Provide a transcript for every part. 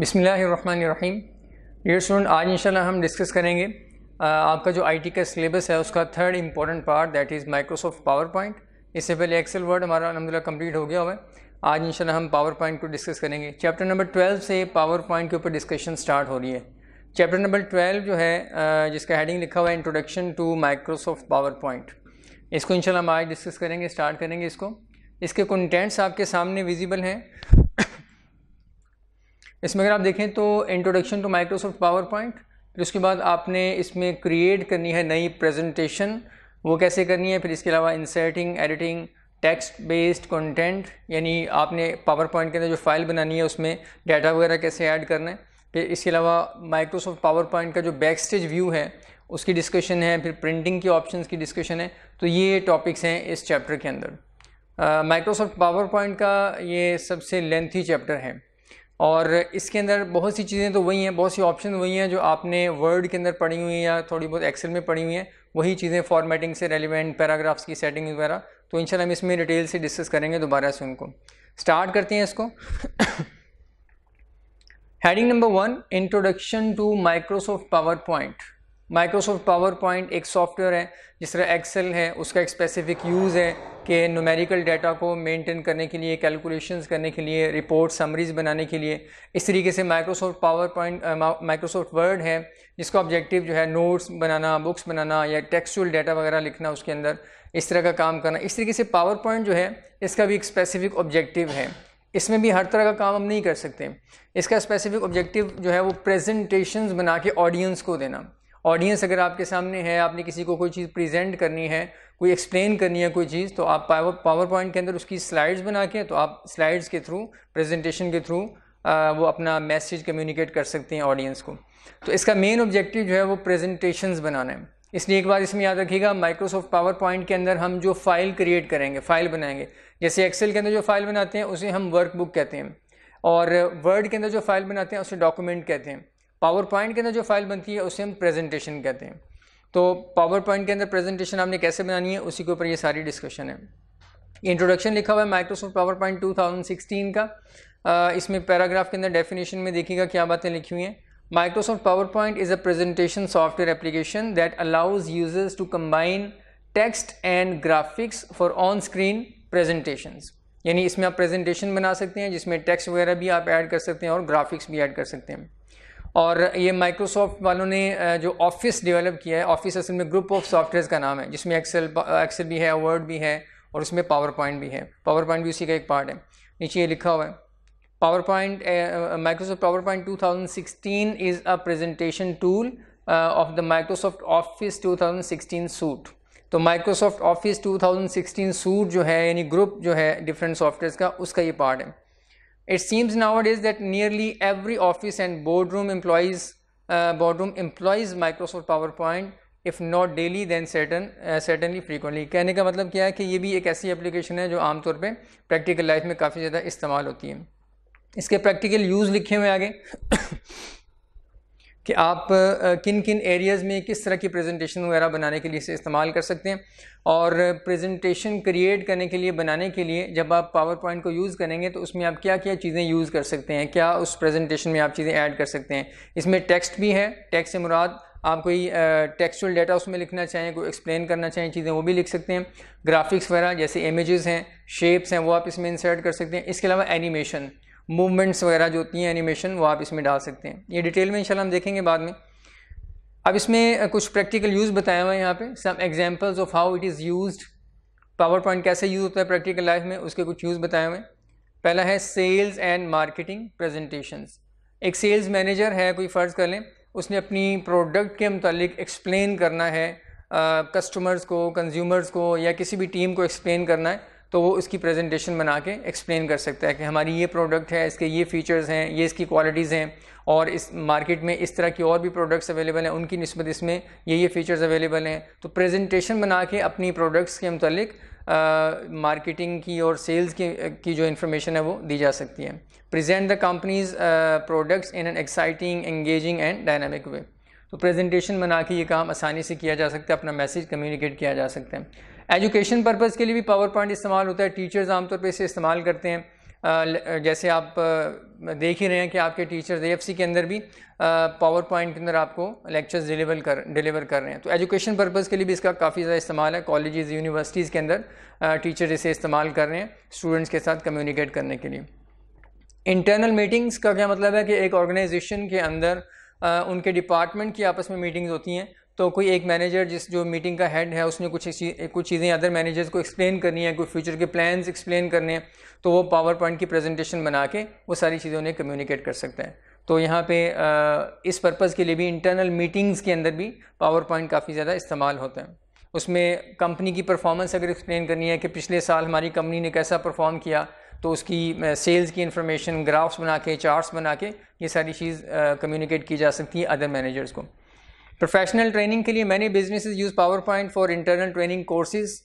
बिसमीम dear student आज इंशाल्लाह हम डिस्कस करेंगे आपका जो आईटी का सिलेबस है उसका third important part that is Microsoft PowerPoint इससे पहले एक्सेल वर्ड हमारा अलहमदिल्ला कंप्लीट हो गया हुआ है आज इंशाल्लाह हम पावर पॉइंट को डिस्कस करेंगे चैप्टर नंबर ट्वेल्व से पावर पॉइंट के ऊपर डिस्कशन स्टार्ट हो रही है चैप्टर नंबर ट्वेल्व जो है जिसका हेडिंग लिखा हुआ है introduction to Microsoft PowerPoint इसको इंशाल्लाह हम आज डिस्कस करेंगे स्टार्ट करेंगे इसको इसके कंटेंट्स आपके सामने विजिबल हैं इसमें अगर आप देखें तो introduction to Microsoft PowerPoint फिर उसके बाद आपने इसमें क्रिएट करनी है नई प्रेजेंटेशन वो कैसे करनी है फिर इसके अलावा inserting editing text based content यानी आपने पावर पॉइंट के अंदर जो फाइल बनानी है उसमें डाटा वगैरह कैसे ऐड करना है फिर इसके अलावा माइक्रोसॉफ्ट पावर पॉइंट का जो बैक स्टेज व्यू है उसकी डिस्कशन है फिर प्रिंटिंग के ऑप्शंस की डिस्कशन है तो ये टॉपिक्स हैं इस चैप्टर के अंदर माइक्रोसॉफ्ट पावर पॉइंट का ये सबसे लेंथी चैप्टर है और इसके अंदर बहुत सी चीज़ें तो वही हैं बहुत सी ऑप्शन वही हैं जो आपने वर्ड के अंदर पढ़ी हुई हैं या थोड़ी बहुत एक्सेल में पढ़ी हुई हैं वही चीज़ें फॉर्मेटिंग से रेलिवेंट पैराग्राफ्स की सेटिंग वगैरह तो इन हम इसमें डिटेल से डिस्कस करेंगे दोबारा से उनको स्टार्ट करते हैं इसको heading number one introduction to Microsoft PowerPoint Microsoft PowerPoint एक सॉफ्टवेयर है जिस तरह एक्सेल है उसका एक स्पेसिफिक यूज़ है के नुमेरिकल डाटा को मेंटेन करने के लिए कैलकुलेशंस करने के लिए रिपोर्ट समरीज बनाने के लिए इस तरीके से Microsoft PowerPoint Microsoft Word है जिसका ऑब्जेक्टिव जो है नोट्स बनाना बुक्स बनाना या टेक्सचुअल डाटा वगैरह लिखना उसके अंदर इस तरह का काम करना इस तरीके से पावर पॉइंट जो है इसका भी एक स्पेसिफिक ऑब्जेक्टिव है इसमें भी हर तरह का काम हम नहीं कर सकते इसका स्पेसिफिक ऑब्जेक्टिव जो है वो प्रेजेंटेशन बना के ऑडियंस को देना ऑडियंस अगर आपके सामने है आपने किसी को कोई चीज़ प्रेजेंट करनी है कोई एक्सप्लेन करनी है कोई चीज़ तो आप पावर पावर पॉइंट के अंदर उसकी स्लाइड्स बना के तो आप स्लाइड्स के थ्रू प्रेजेंटेशन के थ्रू वो अपना मैसेज कम्युनिकेट कर सकते हैं ऑडियंस को तो इसका मेन ऑब्जेक्टिव जो है वो प्रेजेंटेशन बनाना है इसलिए एक बार इसमें याद रखिएगा माइक्रोसॉफ्ट पावर पॉइंट के अंदर हम जो फाइल क्रिएट करेंगे फाइल बनाएंगे जैसे एक्सेल के अंदर जो फाइल बनाते हैं उसे हम वर्क बुक कहते हैं और वर्ड के अंदर जो फाइल बनाते हैं उसे डॉक्यूमेंट कहते हैं पावर पॉइंट के अंदर जो फाइल बनती है उसे हम प्रेजेंटेशन कहते हैं तो पावर पॉइंट के अंदर प्रेजेंटेशन आपने कैसे बनानी है उसी के ऊपर ये सारी डिस्कशन है इंट्रोडक्शन लिखा हुआ है माइक्रोसॉफ्ट पावर पॉइंट टू का इसमें पैराग्राफ के अंदर डेफिनेशन में देखिएगा क्या बातें लिखी हुई हैं Microsoft PowerPoint is a presentation software application that allows users to combine text and graphics for on screen presentation यानी इसमें आप प्रेजेंटेशन बना सकते हैं जिसमें टेक्स्ट वगैरह भी आप ऐड कर सकते हैं और ग्राफिक्स भी ऐड कर सकते हैं और ये माइक्रोसॉफ्ट वालों ने जो ऑफिस डेवलप किया है ऑफिस असल में ग्रुप ऑफ सॉफ्टवेयर का नाम है जिसमें एक्सेल एक्सेल भी है वर्ड भी है और उसमें पावर पॉइंट भी है पावर पॉइंट भी उसी का एक पार्ट है नीचे ये लिखा हुआ है PowerPoint Microsoft PowerPoint two is a presentation tool of the Microsoft Office to suite तो माइक्रोसॉफ्ट ऑफिस 2016 सूट जो है यानी ग्रुप जो है डिफरेंट सॉफ्टवेयर का उसका ये पार्ट है It seems nowadays that nearly every office and boardroom employs uh, boardroom employs Microsoft PowerPoint if not daily then certain certainly frequently कहने का मतलब क्या है कि ये भी एक ऐसी एप्लीकेशन है जो आमतौर पर प्रैक्टिकल लाइफ में काफ़ी ज़्यादा इस्तेमाल होती है इसके प्रैक्टिकल यूज़ लिखे हुए आगे कि आप किन किन एरियाज़ में किस तरह की प्रेजेंटेशन वगैरह बनाने के लिए इसे इस्तेमाल कर सकते हैं और प्रेजेंटेशन क्रिएट करने के लिए बनाने के लिए जब आप पावर पॉइंट को यूज़ करेंगे तो उसमें आप क्या क्या चीज़ें यूज़ कर सकते हैं क्या उस प्रेजेंटेशन में आप चीज़ें ऐड कर सकते हैं इसमें टेक्स्ट भी है टेक्स्ट से मुराद आप कोई टेक्सचुअल डेटा उसमें लिखना चाहें कोई एक्सप्लेन करना चाहें चीज़ें वो भी लिख सकते हैं ग्राफिक्स वगैरह जैसे इमेजेस हैं शेप्स हैं वो आप इसमें इंसर्ट कर सकते हैं इसके अलावा एनिमेशन मूवमेंट्स वगैरह जो होती हैं एनिमेशन वो आप इसमें डाल सकते हैं ये डिटेल में इंशाल्लाह हम देखेंगे बाद में अब इसमें कुछ प्रैक्टिकल यूज़ बताया हुआ है यहाँ पे some examples of how it is used PowerPoint कैसे यूज़ होता है प्रैक्टिकल लाइफ में उसके कुछ यूज़ बताए हुए हैं पहला है सेल्स एंड मार्केटिंग प्रजेंटेशन एक सेल्स मैनेजर है कोई फ़र्ज़ कर लें उसने अपनी प्रोडक्ट के मतलब एक्सप्लेन करना है कस्टमर्स को कंज्यूमर्स को या किसी भी टीम को एक्सप्लेन करना है तो वो उसकी प्रेजेंटेशन बना के एक्सप्लेन कर सकता है कि हमारी ये प्रोडक्ट है इसके ये फीचर्स हैं ये इसकी क्वालिटीज़ हैं और इस मार्केट में इस तरह की और भी प्रोडक्ट्स अवेलेबल हैं उनकी नस्बत इसमें ये ये फ़ीचर्स अवेलेबल हैं तो प्रेजेंटेशन बना के अपनी प्रोडक्ट्स के मतलब मार्केटिंग की और सेल्स की की जो इन्फॉर्मेशन है वो दी जा सकती है present the company's products in an exciting engaging and dynamic way तो प्रेजेंटेशन बना के ये काम आसानी से किया जा सकता है अपना मैसेज कम्युनिकेट किया जा सकता है एजुकेशन पर्पज़ के लिए भी पावर पॉइंट इस्तेमाल होता है टीचर्स आमतौर पर इसे इस्तेमाल करते हैं जैसे आप देख ही रहे हैं कि आपके टीचर्स ए के अंदर भी पावर पॉइंट के अंदर आपको लेक्चर्स डिलीवर कर डिलीवर कर रहे हैं तो एजुकेशन पर्पज़ के लिए भी इसका काफ़ी ज़्यादा इस्तेमाल है कॉलेजेस यूनिवर्सिटीज़ के अंदर टीचर इसे इस्तेमाल कर रहे हैं स्टूडेंट्स के साथ कम्युनिकेट करने के लिए इंटरनल मीटिंग्स का क्या मतलब है कि एक ऑर्गेनाइजेशन के अंदर उनके डिपार्टमेंट की आपस में मीटिंग्स होती हैं तो कोई एक मैनेजर जिस जो मीटिंग का हेड है उसने कुछ कुछ चीज़ें अदर मैनेजर्स को एक्सप्लेन करनी है कोई फ्यूचर के प्लान्स एक्सप्लेन करने हैं तो वो पावर पॉइंट की प्रेजेंटेशन बना के वो सारी चीज़ें उन्हें कम्युनिकेट कर सकते हैं तो यहाँ पे इस पर्पज़ के लिए भी इंटरनल मीटिंग्स के अंदर भी पावर पॉइंट काफ़ी ज़्यादा इस्तेमाल होता है उसमें कंपनी की परफॉर्मेंस अगर एक्सप्लेन करनी है कि पिछले साल हमारी कंपनी ने कैसा परफॉर्म किया तो उसकी सेल्स की इन्फॉर्मेशन ग्राफ्स बना के चार्ट्स बना के ये सारी चीज़ कम्युनिकेट की जा सकती है अदर मैनेजर्स को प्रोफेशनल ट्रेनिंग के लिए many business use PowerPoint for internal training courses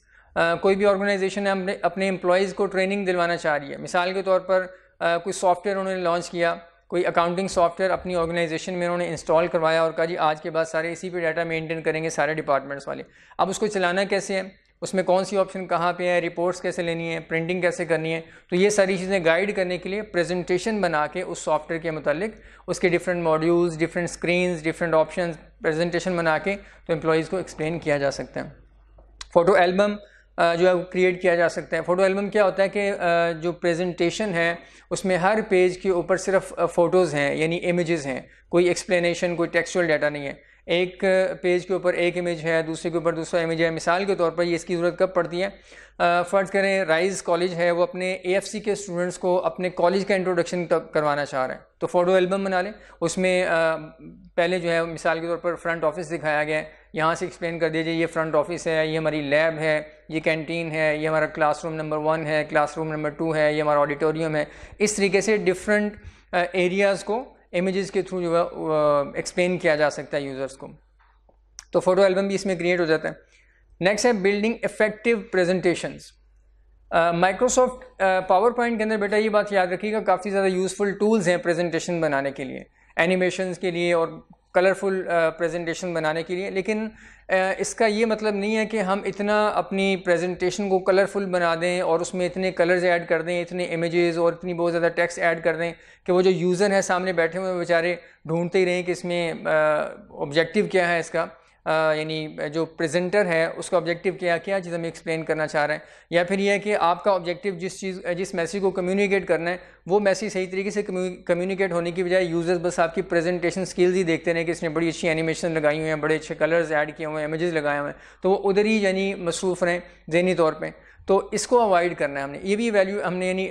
कोई भी ऑर्गेनाइजेशन अपने अपने एम्प्लॉयज़ को ट्रेनिंग दिलवाना चाह रही है मिसाल के तौर पर uh, कोई सॉफ्टवेयर उन्होंने लॉन्च किया कोई अकाउंटिंग सॉफ्टवेयर अपनी ऑर्गेनाइजेशन में उन्होंने इंस्टॉल करवाया और कहा जी आज के बाद सारे इसी पे डाटा मेंटेन करेंगे सारे डिपार्टमेंट्स वाले अब उसको चलाना कैसे है उसमें कौन सी ऑप्शन कहाँ पे है रिपोर्ट्स कैसे लेनी है प्रिंटिंग कैसे करनी है तो ये सारी चीज़ें गाइड करने के लिए प्रेजेंटेशन बना के उस सॉफ्टवेयर के मुतालिक उसके different modules different screens different option presentation बना के तो एम्प्लॉयज़ को एक्सप्लेन किया जा सकता है फ़ोटो एल्बम जो है वो क्रिएट किया जा सकता है फ़ोटो एल्बम क्या होता है कि जो प्रेजेंटेशन है उसमें हर पेज के ऊपर सिर्फ फ़ोटोज़ हैं यानी इमेजेस हैं कोई एक्सप्लेनेशन कोई टेक्सचुअल डाटा नहीं है एक पेज के ऊपर एक इमेज है दूसरे के ऊपर दूसरा इमेज है मिसाल के तौर पर ये इसकी ज़रूरत कब पड़ती है फ़र्ज़ करें राइज कॉलेज है वो अपने ए के स्टूडेंट्स को अपने कॉलेज का इंट्रोडक्शन करवाना चाह रहे हैं तो फ़ोटो एल्बम बना लें उसमें पहले जो है मिसाल के तौर पर फ्रंट ऑफिस दिखाया गया है यहाँ से एक्सप्लेन कर दीजिए ये फ्रंट ऑफिस है ये हमारी लैब है ये कैंटीन है ये हमारा क्लासरूम नंबर वन है क्लासरूम नंबर टू है ये हमारा ऑडिटोरियम है इस तरीके से डिफरेंट एरियाज़ को इमेजेस के थ्रू जो है एक्सप्लेन किया जा सकता है यूज़र्स को तो फोटो एल्बम भी इसमें क्रिएट हो जाता है नेक्स्ट है building effective presentations Microsoft PowerPoint के अंदर बेटा ये बात याद रखिएगा काफ़ी ज़्यादा यूज़फुल टूल्स हैं प्रेजेंटेशन बनाने के लिए एनिमेशंस के लिए और कलरफुल प्रेजेंटेशन uh, बनाने के लिए लेकिन uh, इसका ये मतलब नहीं है कि हम इतना अपनी प्रेजेंटेशन को कलरफुल बना दें और उसमें इतने कलर्स ऐड कर दें इतने इमेजेस और इतनी बहुत ज़्यादा टेक्स्ट ऐड कर दें कि वो जो यूज़र है सामने बैठे हुए बेचारे ढूंढते ही रहें कि इसमें ऑब्जेक्टिव uh, क्या है इसका यानी जो प्रेजेंटर है उसका ऑब्जेक्टिव क्या क्या चीज़ हमें एक्सप्लेन करना चाह रहे हैं या फिर यह कि आपका ऑब्जेक्टिव जिस चीज़ जिस मैसेज को कम्युनिकेट करना है वो मैसेज सही तरीके से कम्युनिकेट होने की बजाय यूज़र्स बस आपकी प्रेजेंटेशन स्किल्स ही देखते रहे कि इसने बड़ी अच्छी एनिमेशन लगाई हुई हैं बड़े अच्छे कलर्स ऐड किए हुए हैं इमेजेस लगाए हुए हैं तो वो उधर ही यानी मसरूफ़ रहें जहनी तौर पर तो इसको अवॉइड करना है हमने ये भी वैल्यू हमने यानी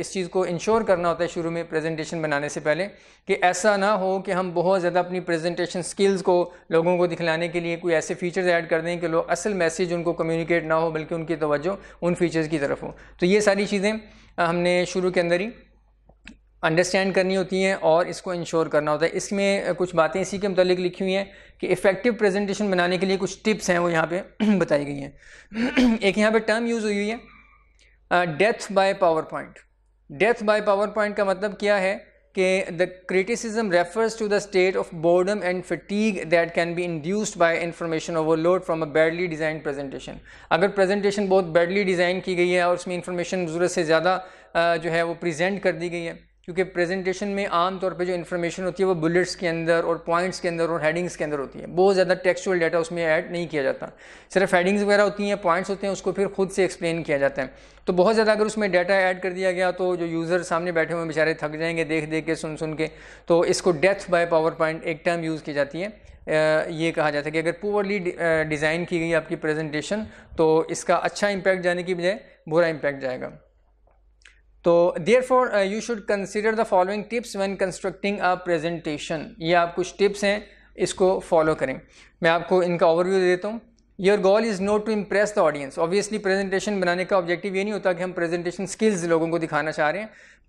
इस चीज़ को इंश्योर करना होता है शुरू में प्रेजेंटेशन बनाने से पहले कि ऐसा ना हो कि हम बहुत ज़्यादा अपनी प्रेजेंटेशन स्किल्स को लोगों को दिखलाने के लिए कोई ऐसे फीचर्स ऐड कर दें कि लोग असल मैसेज उनको कम्युनिकेट ना हो बल्कि उनकी तोज्जो उन फीचर्स की तरफ हो तो ये सारी चीज़ें हमने शुरू के अंदर ही अंडरस्टैंड करनी होती हैं और इसको इंश्योर करना होता है इसमें कुछ बातें इसी के मतलब लिखी हुई हैं कि इफ़ेक्टिव प्रेजेंटेशन बनाने के लिए कुछ टिप्स हैं वो यहाँ पे बताई गई हैं एक यहाँ पे टर्म यूज़ हुई हुई है death by PowerPoint death by PowerPoint का मतलब क्या है कि the criticism refers to the state of boredom and fatigue that can be induced by information overload from a badly design presentation अगर presentation बहुत badly design की गई है और उसमें इंफॉर्मेशन ज़रूरत से ज़्यादा जो है वो प्रेजेंट कर दी गई है क्योंकि प्रेजेंटेशन में आमतौर पे जो इन्फॉर्मेशन होती है वो बुलेट्स के अंदर और पॉइंट्स के अंदर और हेडिंग्स के अंदर होती है बहुत ज़्यादा टेक्सुअल डाटा उसमें ऐड नहीं किया जाता सिर्फ हेडिंग्स वगैरह होती हैं पॉइंट्स होते हैं उसको फिर खुद से एक्सप्लेन किया जाता है तो बहुत ज़्यादा अगर उसमें डाटा ऐड कर दिया गया तो जो यूज़र सामने बैठे हुए बेचारे थक जाएंगे देख देख के सुन सुन के तो इसको डेथ बाय पावर पॉइंट एक टाइम यूज़ की जाती है ये कहा जाता है कि अगर पुअरली डिज़ाइन की गई आपकी प्रेजेंटेशन तो इसका अच्छा इम्पैक्ट जाने की बजाय बुरा इम्पैक्ट जाएगा तो therefore you should consider the following tips when constructing a presentation ये आप कुछ टिप्स हैं इसको फॉलो करें मैं आपको इनका ओवरव्यू दे देता हूँ your goal is not to impress the audience obviously presentation बनाने का ऑब्जेक्टिव ये नहीं होता कि हम प्रेजेंटेशन स्किल्स लोगों को दिखाना चाह रहे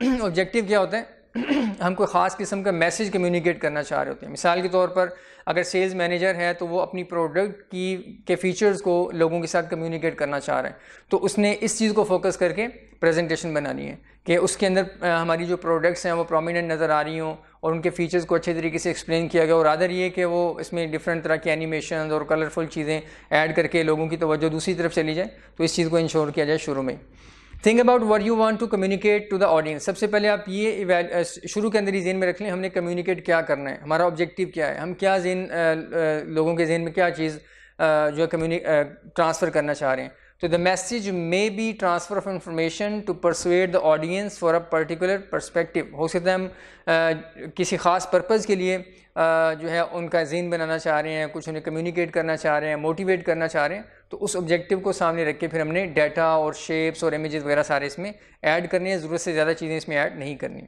हैं ऑब्जेक्टिव क्या होता है हम कोई ख़ास किस्म का मैसेज कम्युनिकेट करना चाह रहे होते हैं मिसाल के तौर पर अगर सेल्स मैनेजर है तो वो अपनी प्रोडक्ट की के फीचर्स को लोगों के साथ कम्युनिकेट करना चाह रहे हैं तो उसने इस चीज़ को फोकस करके प्रेजेंटेशन बनानी है कि उसके अंदर हमारी जो प्रोडक्ट्स हैं वो प्रोमिनेंट नज़र आ रही हों और उनके फीचर्स को अच्छे तरीके से एक्सप्लेन किया गया और आदर ये कि वो इसमें डिफरेंट तरह के एनिमेशन और कलरफुल चीज़ें ऐड करके लोगों की तोज्जो दूसरी तरफ चली जाए तो इस चीज़ को इंश्योर किया जाए शुरू में think about what you want to communicate to the audience सबसे पहले आप ये शुरू के अंदर ही जेन में रख लें हमने कम्युनिकेट क्या करना है हमारा ऑब्जेक्टिव क्या है हम क्या जेन लोगों के जेन में क्या चीज़ जो है कम्युनिक ट्रांसफ़र करना चाह रहे हैं तो the message may be transfer of information to persuade the audience for a particular perspective हो सकता है हम किसी ख़ास पर्पज़ के लिए जो है उनका जीन बनाना चाह रहे हैं कुछ उन्हें कम्युनिकेट करना चाह रहे हैं मोटिवेट करना चाह रहे हैं तो उस ऑब्जेक्टिव को सामने रख के फिर हमने डाटा और शेप्स और इमेजेस वगैरह सारे इसमें ऐड करने हैं ज़रूरत से ज़्यादा चीज़ें इसमें ऐड नहीं करनी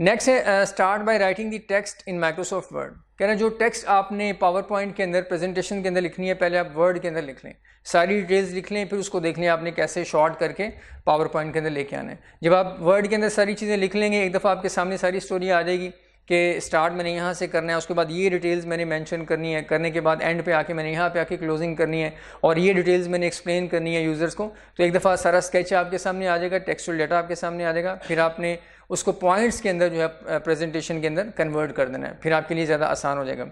नेक्स्ट है start by writing the text in Microsoft Word कह रहे हैं जो टेक्स्ट आपने पावर पॉइंट के अंदर प्रेजेंटेशन के अंदर लिखनी है पहले आप वर्ड के अंदर लिख लें सारी डिटेल्स लिख लें फिर उसको देख लें आपने कैसे शॉर्ट करके पावर पॉइंट के अंदर लेके आना है जब आप वर्ड के अंदर सारी चीज़ें लिख लेंगे एक दफ़ा आपके सामने सारी स्टोरी आ जाएगी कि स्टार्ट मैंने यहाँ से करना है उसके बाद ये डिटेल्स मैंने मेंशन करनी है करने के बाद एंड पे आके मैंने यहाँ पे आके क्लोजिंग करनी है और ये डिटेल्स मैंने एक्सप्लेन करनी है यूज़र्स को तो एक दफ़ा सारा स्केच आपके सामने आ जाएगा टेक्सचुअल डाटा आपके सामने आ जाएगा फिर आपने उसको पॉइंट्स के अंदर जो है प्रेजेंटेशन के अंदर कन्वर्ट कर देना है फिर आपके लिए ज़्यादा आसान हो जाएगा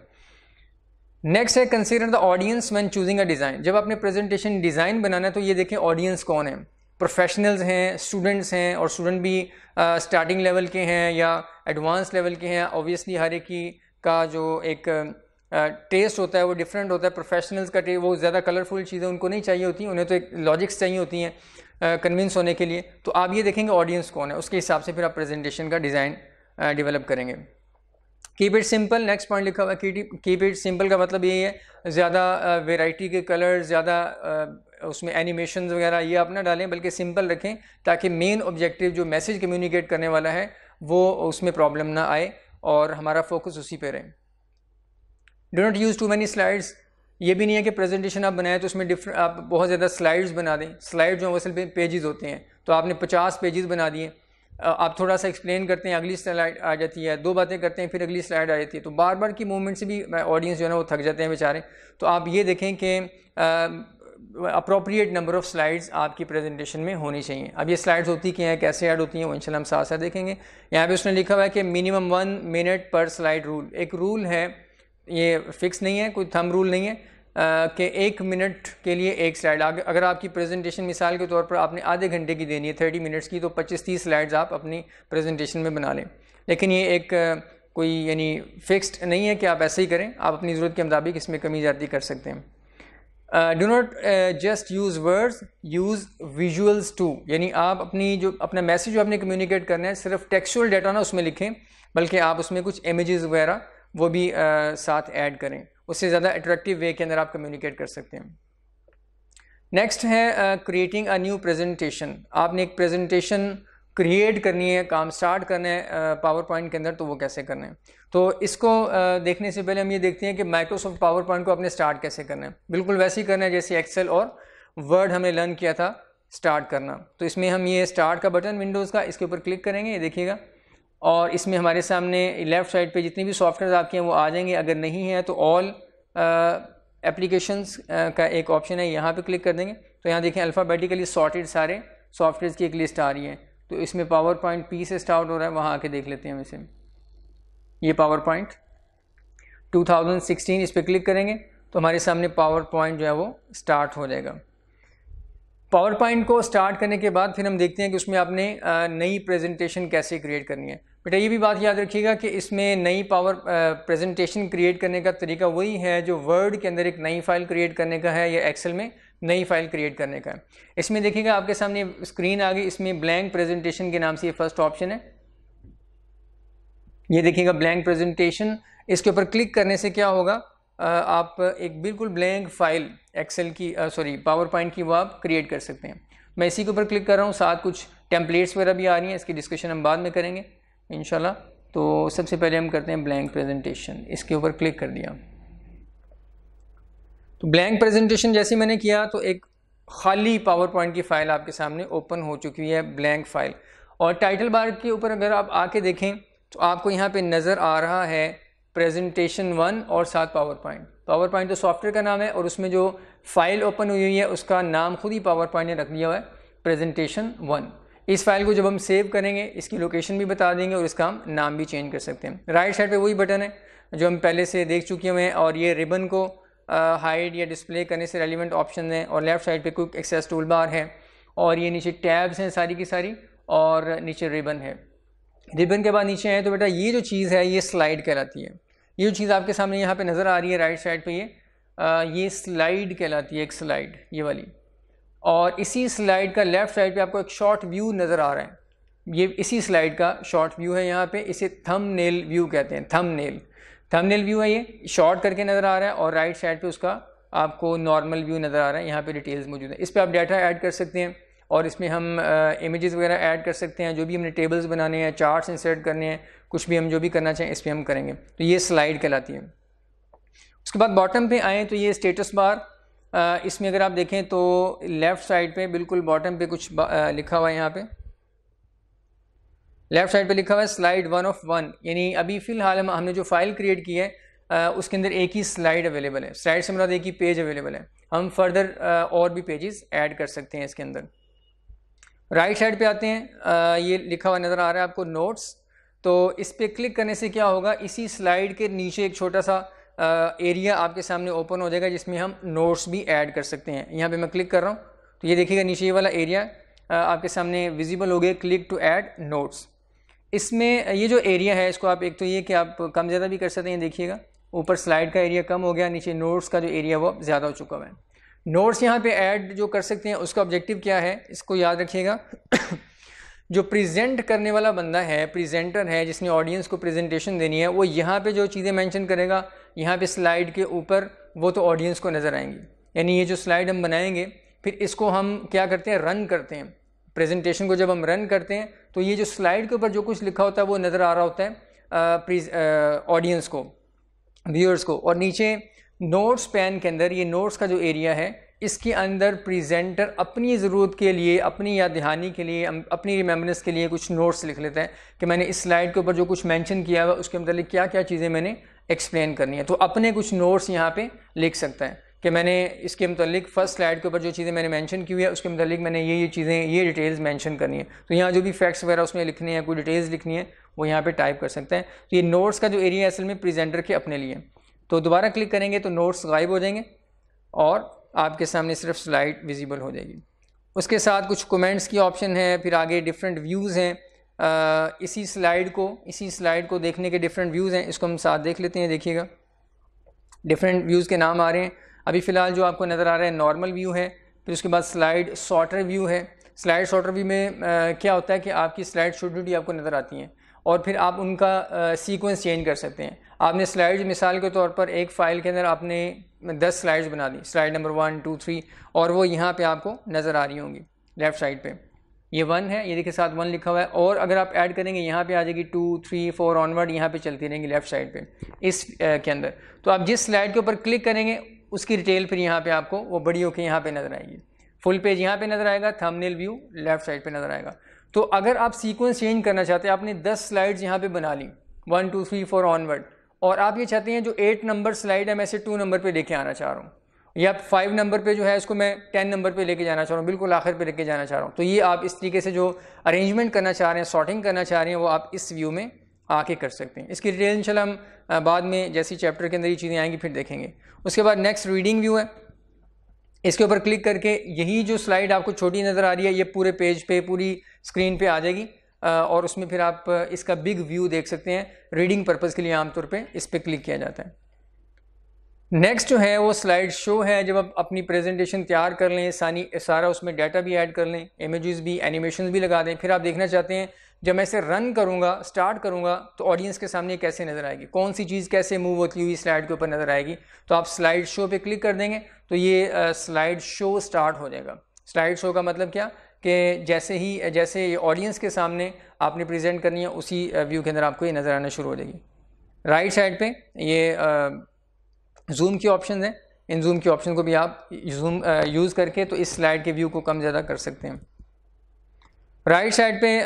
नेक्स्ट है consider the audience man choosing a design जब आपने प्रेजेंटेशन डिज़ाइन बनाना है तो ये देखें ऑडियंस कौन है प्रोफेशनल्स हैं स्टूडेंट्स हैं और स्टूडेंट भी स्टार्टिंग uh, लेवल के हैं या एडवांस लेवल के हैं ऑब्वियसली हर एक की का जो एक टेस्ट uh, होता है वो डिफरेंट होता है प्रोफेशनल्स का टेस्ट वो ज़्यादा कलरफुल चीज़ें उनको नहीं चाहिए होती उन्हें तो एक लॉजिक्स चाहिए होती हैं कन्विंस uh, होने के लिए तो आप ये देखेंगे ऑडियंस कौन है उसके हिसाब से फिर आप प्रेजेंटेशन का डिज़ाइन डेवलप करेंगे keep it simple next point लिखा हुआ कीप इट सिंपल का मतलब यही है ज़्यादा वेराइटी के कलर ज़्यादा उसमें एनिमेशन वगैरह ये आप ना डालें बल्कि सिंपल रखें ताकि मेन ऑब्जेक्टिव जो मैसेज कम्युनिकेट करने वाला है वो उसमें प्रॉब्लम ना आए और हमारा फोकस उसी पे रहे do not use too many slides ये भी नहीं है कि प्रेजेंटेशन आप बनाएं तो उसमें डिफरेंट आप बहुत ज़्यादा स्लाइड्स बना दें स्लाइड जो असल पे पेजेस होते हैं तो आपने पचास पेजेस बना दिए आप थोड़ा सा एक्सप्लेन करते हैं अगली स्लाइड आ जाती है दो बातें करते हैं फिर अगली स्लाइड आ जाती है तो बार बार की मूवमेंट से भी ऑडियंस जो है ना वो थक जाते हैं बेचारे तो आप ये देखें कि अप्रोप्रिएट नंबर ऑफ़ स्लाइड्स आपकी प्रेजेंटेशन में होनी चाहिए अब ये स्लाइड्स होती क्या हैं कैसे ऐड होती हैं वो इनशाला हम साथ साथ देखेंगे यहाँ पे उसने लिखा हुआ है कि minimum one minute per slide rule एक रूल है ये फिक्स नहीं है कोई थम रूल नहीं है कि एक मिनट के लिए एक स्लाइड अगर आपकी प्रेजेंटेशन मिसाल के तौर पर आपने आधे घंटे की देनी है थर्टी मिनट्स की तो पच्चीस तीस स्लाइड्स आप अपनी प्रेजेंटेशन में बना लें लेकिन ये एक कोई यानी फिक्स्ड नहीं है कि आप ऐसे ही करें आप अपनी ज़रूरत के मुताबिक इसमें कमी ज़्यादा कर सकते हैं do not just use words use visuals too यानी आप अपनी जो अपना मैसेज जो आपने कम्युनिकेट करना है सिर्फ टेक्सुअल डाटा ना उसमें लिखें बल्कि आप उसमें कुछ इमेजेस वगैरह वो भी uh, साथ ऐड करें उससे ज़्यादा अट्रैक्टिव वे के अंदर आप कम्युनिकेट कर सकते हैं नेक्स्ट है क्रिएटिंग अ न्यू प्रेजेंटेशन आपने एक प्रेजेंटेशन क्रिएट करनी है काम स्टार्ट करना है पावर uh, पॉइंट के अंदर तो वो कैसे करना है तो इसको देखने से पहले हम ये देखते हैं कि माइक्रोसॉफ्ट पावर पॉइंट को अपने स्टार्ट कैसे करना है बिल्कुल वैसे ही करना है जैसे एक्सेल और वर्ड हमने लर्न किया था स्टार्ट करना तो इसमें हम ये स्टार्ट का बटन विंडोज़ का इसके ऊपर क्लिक करेंगे ये देखिएगा और इसमें हमारे सामने लेफ़्ट साइड पे जितनी भी सॉफ्टवेयर आपके हैं वो आ जाएंगे अगर नहीं है तो ऑल एप्लीकेशंस का एक ऑप्शन है यहाँ पे क्लिक कर देंगे तो यहाँ देखें अल्फ़ाबेटिकली सॉर्टेड सारे सॉफ्टवेयर की एक लिस्ट आ रही है तो इसमें पावर पॉइंट पी से स्टार्ट हो रहा है वहाँ आके देख लेते हैं हम इसे ये पावर पॉइंट 2016 इस पर क्लिक करेंगे तो हमारे सामने पावर पॉइंट जो है वो स्टार्ट हो जाएगा पावर पॉइंट को स्टार्ट करने के बाद फिर हम देखते हैं कि उसमें आपने नई प्रेजेंटेशन कैसे क्रिएट करनी है बेटा ये भी बात याद रखिएगा कि इसमें नई पावर प्रेजेंटेशन क्रिएट करने का तरीका वही है जो वर्ड के अंदर एक नई फाइल क्रिएट करने का है या एक्सेल में नई फाइल क्रिएट करने का है इसमें देखिएगा आपके सामने स्क्रीन आ गई इसमें ब्लैंक प्रेजेंटेशन के नाम से ये फर्स्ट ऑप्शन है ये देखिएगा ब्लैंक प्रेजेंटेशन इसके ऊपर क्लिक करने से क्या होगा आप एक बिल्कुल ब्लैंक फाइल एक्सेल की सॉरी पावर पॉइंट की वो आप क्रिएट कर सकते हैं मैं इसी के ऊपर क्लिक कर रहा हूँ साथ कुछ टेम्पलेट्स वगैरह भी आ रही हैं इसकी डिस्कशन हम बाद में करेंगे इन तो सबसे पहले हम करते हैं ब्लैंक प्रेजेंटेशन इसके ऊपर क्लिक कर दिया तो ब्लैंक प्रेजेंटेशन जैसे मैंने किया तो एक खाली पावर पॉइंट की फ़ाइल आपके सामने ओपन हो चुकी है ब्लैंक फाइल और टाइटल बार के ऊपर अगर आप आके देखें तो आपको यहाँ पे नज़र आ रहा है प्रेजेंटेशन वन और साथ पावर पॉइंट पावर पॉइंट तो सॉफ्टवेयर का नाम है और उसमें जो फाइल ओपन हुई हुई है उसका नाम खुद ही पावर पॉइंट ने रख लिया हुआ है प्रेजेंटेशन वन इस फाइल को जब हम सेव करेंगे इसकी लोकेशन भी बता देंगे और इसका हम नाम भी चेंज कर सकते हैं राइट साइड पर वही बटन है जो हम पहले से देख चुके हुए हैं और ये रिबन को हाइड या डिस्प्ले करने से रेलिवेंट ऑप्शन है और लेफ्ट साइड पे क्विक एक्सेस टूल बार है और ये नीचे टैब्स हैं सारी की सारी और नीचे रिबन है रिबन के बाद नीचे आए तो बेटा ये जो चीज़ है ये स्लाइड कहलाती है ये जो चीज़ आपके सामने यहाँ पे नज़र आ रही है राइट साइड पे ये आ, ये स्लाइड कहलाती है एक स्लाइड ये वाली और इसी स्लाइड का लेफ़्ट साइड पे आपको एक शॉर्ट व्यू नज़र आ रहा है ये इसी स्लाइड का शॉर्ट व्यू है यहाँ पर इसे थम व्यू कहते हैं थम नेल थम नेल व्यू है ये शॉर्ट करके नज़र आ रहा है और राइट साइड पर उसका आपको नॉर्मल व्यू नज़र आ रहा है यहाँ पर डिटेल्स मौजूद है इस पर आप डाटा ऐड कर सकते हैं और इसमें हम इमेजेस वगैरह ऐड कर सकते हैं जो भी हमने टेबल्स बनाने हैं चार्ट्स इंसर्ट करने हैं कुछ भी हम जो भी करना चाहें इस पर हम करेंगे तो ये स्लाइड कहलाती है उसके बाद बॉटम पे आएँ तो ये स्टेटस बार इसमें अगर आप देखें तो लेफ़्ट साइड पे बिल्कुल बॉटम पे कुछ लिखा हुआ है यहाँ पे लेफ़्ट साइड पे लिखा हुआ है स्लाइड वन ऑफ वन यानी अभी फ़िलहाल हम हमने जो फाइल क्रिएट की है उसके अंदर एक ही स्लाइड अवेलेबल है स्लाइड से मतलब एक ही पेज अवेलेबल है हम फर्दर और भी पेजेस ऐड कर सकते हैं इसके अंदर राइट साइड पे आते हैं आ, ये लिखा हुआ नज़र आ रहा है आपको नोट्स तो इस पर क्लिक करने से क्या होगा इसी स्लाइड के नीचे एक छोटा सा आ, एरिया आपके सामने ओपन हो जाएगा जिसमें हम नोट्स भी ऐड कर सकते हैं यहाँ पे मैं क्लिक कर रहा हूँ तो ये देखिएगा नीचे ये वाला एरिया आ, आपके सामने विजिबल हो गया क्लिक टू ऐड नोट्स इसमें ये जो एरिया है इसको आप एक तो ये कि आप कम ज़्यादा भी कर सकते हैं देखिएगा ऊपर स्लाइड का एरिया कम हो गया नीचे नोट्स का जो एरिया वो ज़्यादा हो चुका हुआ है नोट्स यहाँ पे ऐड जो कर सकते हैं उसका ऑब्जेक्टिव क्या है इसको याद रखिएगा जो प्रेजेंट करने वाला बंदा है प्रेजेंटर है जिसने ऑडियंस को प्रेजेंटेशन देनी है वो यहाँ पे जो चीज़ें मेंशन करेगा यहाँ पे स्लाइड के ऊपर वो तो ऑडियंस को नज़र आएंगी यानी ये जो स्लाइड हम बनाएंगे फिर इसको हम क्या करते हैं रन करते हैं प्रेजेंटेशन को जब हम रन करते हैं तो ये जो स्लाइड के ऊपर जो कुछ लिखा होता है वो नज़र आ रहा होता है ऑडियंस को व्यूअर्स को और नीचे नोट्स पैन के अंदर ये नोट्स का जो एरिया है इसके अंदर प्रेजेंटर अपनी ज़रूरत के लिए अपनी याद दहानी के लिए अपनी रिमेम्बरेंस के लिए कुछ नोट्स लिख लेता है कि मैंने इस स्लाइड के ऊपर जो कुछ मेंशन किया हुआ उसके मतलब क्या क्या चीज़ें मैंने एक्सप्लेन करनी है तो अपने कुछ नोट्स यहाँ पे लिख सकता है कि मैंने इसके मतलब फर्स्ट स्लाइड के ऊपर जो चीज़ें मैंने मैंशन की हुई है उसके मतलब मैंने ये ये चीज़ें ये डिटेल्स मैंशन करनी है तो यहाँ जो भी फैक्ट्स वगैरह उसमें लिखने हैं कोई डिटेल्स लिखनी है वो यहाँ पर टाइप कर सकते हैं तो ये नोट्स का जो एरिया है असल में प्रजेंटर के अपने लिए तो दोबारा क्लिक करेंगे तो नोट्स गायब हो जाएंगे और आपके सामने सिर्फ स्लाइड विजिबल हो जाएगी उसके साथ कुछ कमेंट्स की ऑप्शन है फिर आगे डिफरेंट व्यूज़ हैं इसी स्लाइड को इसी स्लाइड को देखने के डिफरेंट व्यूज़ हैं इसको हम साथ देख लेते हैं देखिएगा डिफरेंट व्यूज़ के नाम आ रहे हैं अभी फ़िलहाल जो आपको नज़र आ रहा है नॉर्मल व्यू है फिर उसके बाद स्लाइड शॉर्टर व्यू है स्लाइड शॉर्टर व्यू में आ, क्या होता है कि आपकी स्लाइड छोटी छोटी आपको नज़र आती हैं और फिर आप उनका सीक्वेंस चेंज कर सकते हैं आपने स्लाइड्स मिसाल के तौर पर एक फ़ाइल के अंदर आपने दस स्लाइड्स बना दी slide number one two three और वो यहाँ पे आपको नज़र आ रही होंगी लेफ़्ट साइड पे ये वन है ये देखिए साथ वन लिखा हुआ है और अगर आप ऐड करेंगे यहाँ पे आ जाएगी टू थ्री फोर ऑनवर्ड यहाँ पे चलती रहेंगी लेफ़्ट साइड पे इस के अंदर तो आप जिस स्लाइड के ऊपर क्लिक करेंगे उसकी डिटेल फिर यहाँ पर आपको वो बड़ी होकर यहाँ पर नज़र आएगी फुल पेज यहाँ पर नज़र आएगा थमनेल व्यू लेफ़्ट साइड पर नज़र आएगा तो अगर आप सीक्वेंस चेंज करना चाहते हैं आपने 10 स्लाइड्स यहाँ पे बना ली one two three four onward और आप ये चाहते हैं जो एट नंबर स्लाइड है मैं इसे टू नंबर पे लेके आना चाह रहा हूँ या फाइव नंबर पे जो है इसको मैं टेन नंबर पे लेके जाना चाह रहा हूँ बिल्कुल आखिर पे लेके जाना चाह रहा हूँ तो ये आप इस तरीके से जो अरेंजमेंट करना चाह रहे हैं सॉर्टिंग करना चाह रहे हैं वो आप इस व्यू में आके कर सकते हैं इसकी डिटेल इनशाला हम बाद में जैसी चैप्टर के अंदर ये चीज़ें आएंगी फिर देखेंगे उसके बाद नेक्स्ट रीडिंग व्यू है इसके ऊपर क्लिक करके यही जो स्लाइड आपको छोटी नज़र आ रही है ये पूरे पेज पे पूरी स्क्रीन पे आ जाएगी और उसमें फिर आप इसका बिग व्यू देख सकते हैं रीडिंग पर्पज़ के लिए आमतौर पे इस पर क्लिक किया जाता है नेक्स्ट जो है वो स्लाइड शो है जब आप अपनी प्रेजेंटेशन तैयार कर लें सानी सारा उसमें डाटा भी ऐड कर लें इमेजेस भी एनिमेशन भी लगा दें फिर आप देखना चाहते हैं जब मैं इसे रन करूँगा स्टार्ट करूँगा तो ऑडियंस के सामने कैसे नज़र आएगी कौन सी चीज़ कैसे मूव होती हुई स्लाइड के ऊपर नज़र आएगी तो आप स्लाइड शो पे क्लिक कर देंगे तो ये स्लाइड शो स्टार्ट हो जाएगा स्लाइड शो का मतलब क्या कि जैसे ही जैसे ऑडियंस के सामने आपने प्रेजेंट करनी है उसी व्यू के अंदर आपको ये नज़र आना शुरू हो जाएगी राइट साइड पे ये जूम की ऑप्शन है इन जूम के ऑप्शन को भी आप जूम यूज़ करके तो इस स्लाइड के व्यू को कम ज़्यादा कर सकते हैं राइट साइड पे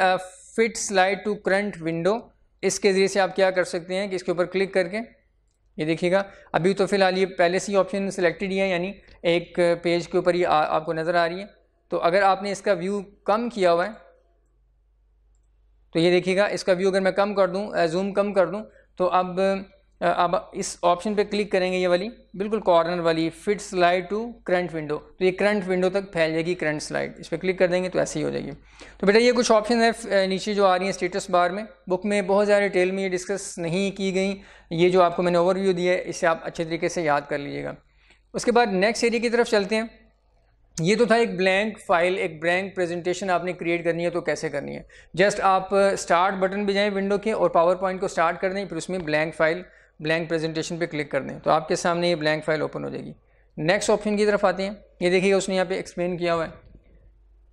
fit slide to current window इसके ज़रिए से आप क्या कर सकते हैं कि इसके ऊपर क्लिक करके ये देखिएगा अभी तो फिलहाल ये पहले से ही ऑप्शन सिलेक्टेड ही है यानी एक पेज के ऊपर ये आ, आपको नज़र आ रही है तो अगर आपने इसका व्यू कम किया हुआ है तो ये देखिएगा इसका व्यू अगर मैं कम कर दूँ जूम कम कर दूँ तो अब अब इस ऑप्शन पे क्लिक करेंगे ये वाली बिल्कुल कॉर्नर वाली fit slide to current window तो ये करंट विंडो तक फैल जाएगी करंट स्लाइड इस पर क्लिक कर देंगे तो ऐसे ही हो जाएगी तो बेटा ये कुछ ऑप्शन है नीचे जो आ रही है स्टेटस बार में बुक में बहुत ज़्यादा डिटेल में ये डिस्कस नहीं की गई ये जो आपको मैंने ओवरव्यू दिया है इसे आप अच्छे तरीके से याद कर लीजिएगा उसके बाद नेक्स्ट एरिया की तरफ चलते हैं ये तो था एक ब्लैंक फाइल एक ब्लैंक प्रेजेंटेशन आपने क्रिएट करनी है तो कैसे करनी है जस्ट आप स्टार्ट बटन भी जाएँ विंडो के और पावर पॉइंट को स्टार्ट कर दें फिर उसमें ब्लैंक फाइल ब्लैंक प्रेजेंटेशन पे क्लिक कर दें तो आपके सामने ये ब्लैंक फाइल ओपन हो जाएगी नेक्स्ट ऑप्शन की तरफ आते हैं ये देखिएगा उसने यहाँ पे एक्सप्लेन किया हुआ है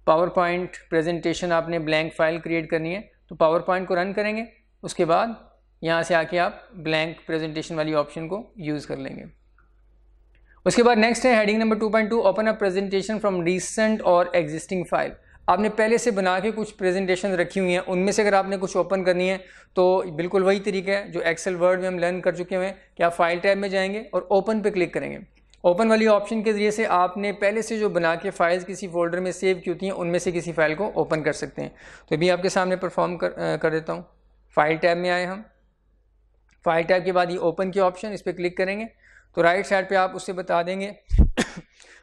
पावर पॉइंट प्रेजेंटेशन आपने ब्लैंक फाइल क्रिएट करनी है तो पावर पॉइंट को रन करेंगे उसके बाद यहाँ से आके आप ब्लैंक प्रेजेंटेशन वाली ऑप्शन को यूज़ कर लेंगे उसके बाद नेक्स्ट है heading number two open up presentation from recent और एग्जिस्टिंग फाइल आपने पहले से बना के कुछ प्रेजेंटेशन रखी हुई हैं उनमें से अगर आपने कुछ ओपन करनी है तो बिल्कुल वही तरीका है जो एक्सेल वर्ड में हम लर्न कर चुके हैं कि आप फाइल टैब में जाएंगे और ओपन पे क्लिक करेंगे ओपन वाली ऑप्शन के ज़रिए से आपने पहले से जो बना के फाइल्स किसी फोल्डर में सेव की होती हैं उनमें से किसी फाइल को ओपन कर सकते हैं तो अभी आपके सामने परफॉर्म कर, कर देता हूँ फाइल टैब में आए हम फाइल टैब के बाद ये ओपन की ऑप्शन इस पर क्लिक करेंगे तो राइट साइड पर आप उससे बता देंगे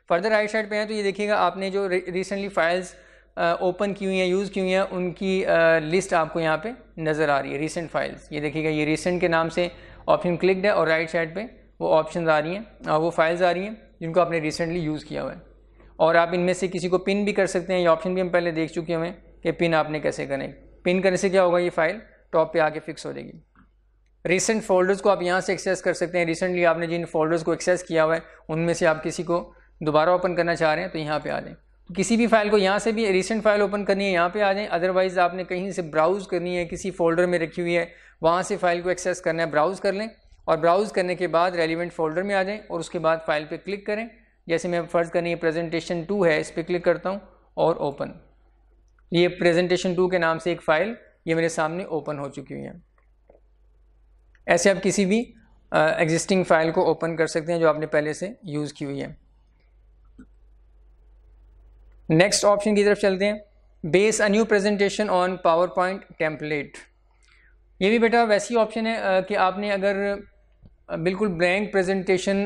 फर्दर राइट साइड पर हैं तो ये देखिएगा आपने जो रिसेंटली फाइल्स ओपन की हुई हैं यूज़ की हुई हैं उनकी लिस्ट आपको यहाँ पे नज़र आ रही है रिसेंट फाइल्स ये देखिएगा ये रिसेंट के नाम से ऑप्शन क्लिकड है और राइट साइड पे वो ऑप्शन आ रही हैं वो फाइल्स आ रही हैं जिनको आपने रिसेंटली यूज़ किया हुआ है और आप इनमें से किसी को पिन भी कर सकते हैं ये ऑप्शन भी हम पहले देख चुके हैं कि पिन आपने कैसे करें पिन करने से क्या होगा ये फ़ाइल टॉप पर आके फिक्स हो जाएगी रिसेंट फोल्डर्स को आप यहाँ से एक्सेस कर सकते हैं रिसेंटली आपने जिन फोल्डर्स को एक्सेस किया हुआ है उनमें से आप किसी को दोबारा ओपन करना चाह रहे हैं तो यहाँ पर आ जाएँ किसी भी फाइल को यहाँ से भी रिसेंट फाइल ओपन करनी है यहाँ पे आ जाएं अदरवाइज़ आपने कहीं से ब्राउज़ करनी है किसी फोल्डर में रखी हुई है वहाँ से फाइल को एक्सेस करना है ब्राउज़ कर लें और ब्राउज़ करने के बाद रेलिवेंट फोल्डर में आ जाएं और उसके बाद फाइल पे क्लिक करें जैसे मैं फ़र्ज़ करनी है प्रेजेंटेशन टू है इस पर क्लिक करता हूँ और ओपन ये प्रेजेंटेशन टू के नाम से एक फ़ाइल ये मेरे सामने ओपन हो चुकी हुई है ऐसे आप किसी भी एग्जिस्टिंग फ़ाइल को ओपन कर सकते हैं जो आपने पहले से यूज़ की हुई है नेक्स्ट ऑप्शन की तरफ चलते हैं base a new presentation on PowerPoint template ये भी बेटा वैसी ऑप्शन है कि आपने अगर बिल्कुल ब्लैंक प्रेजेंटेशन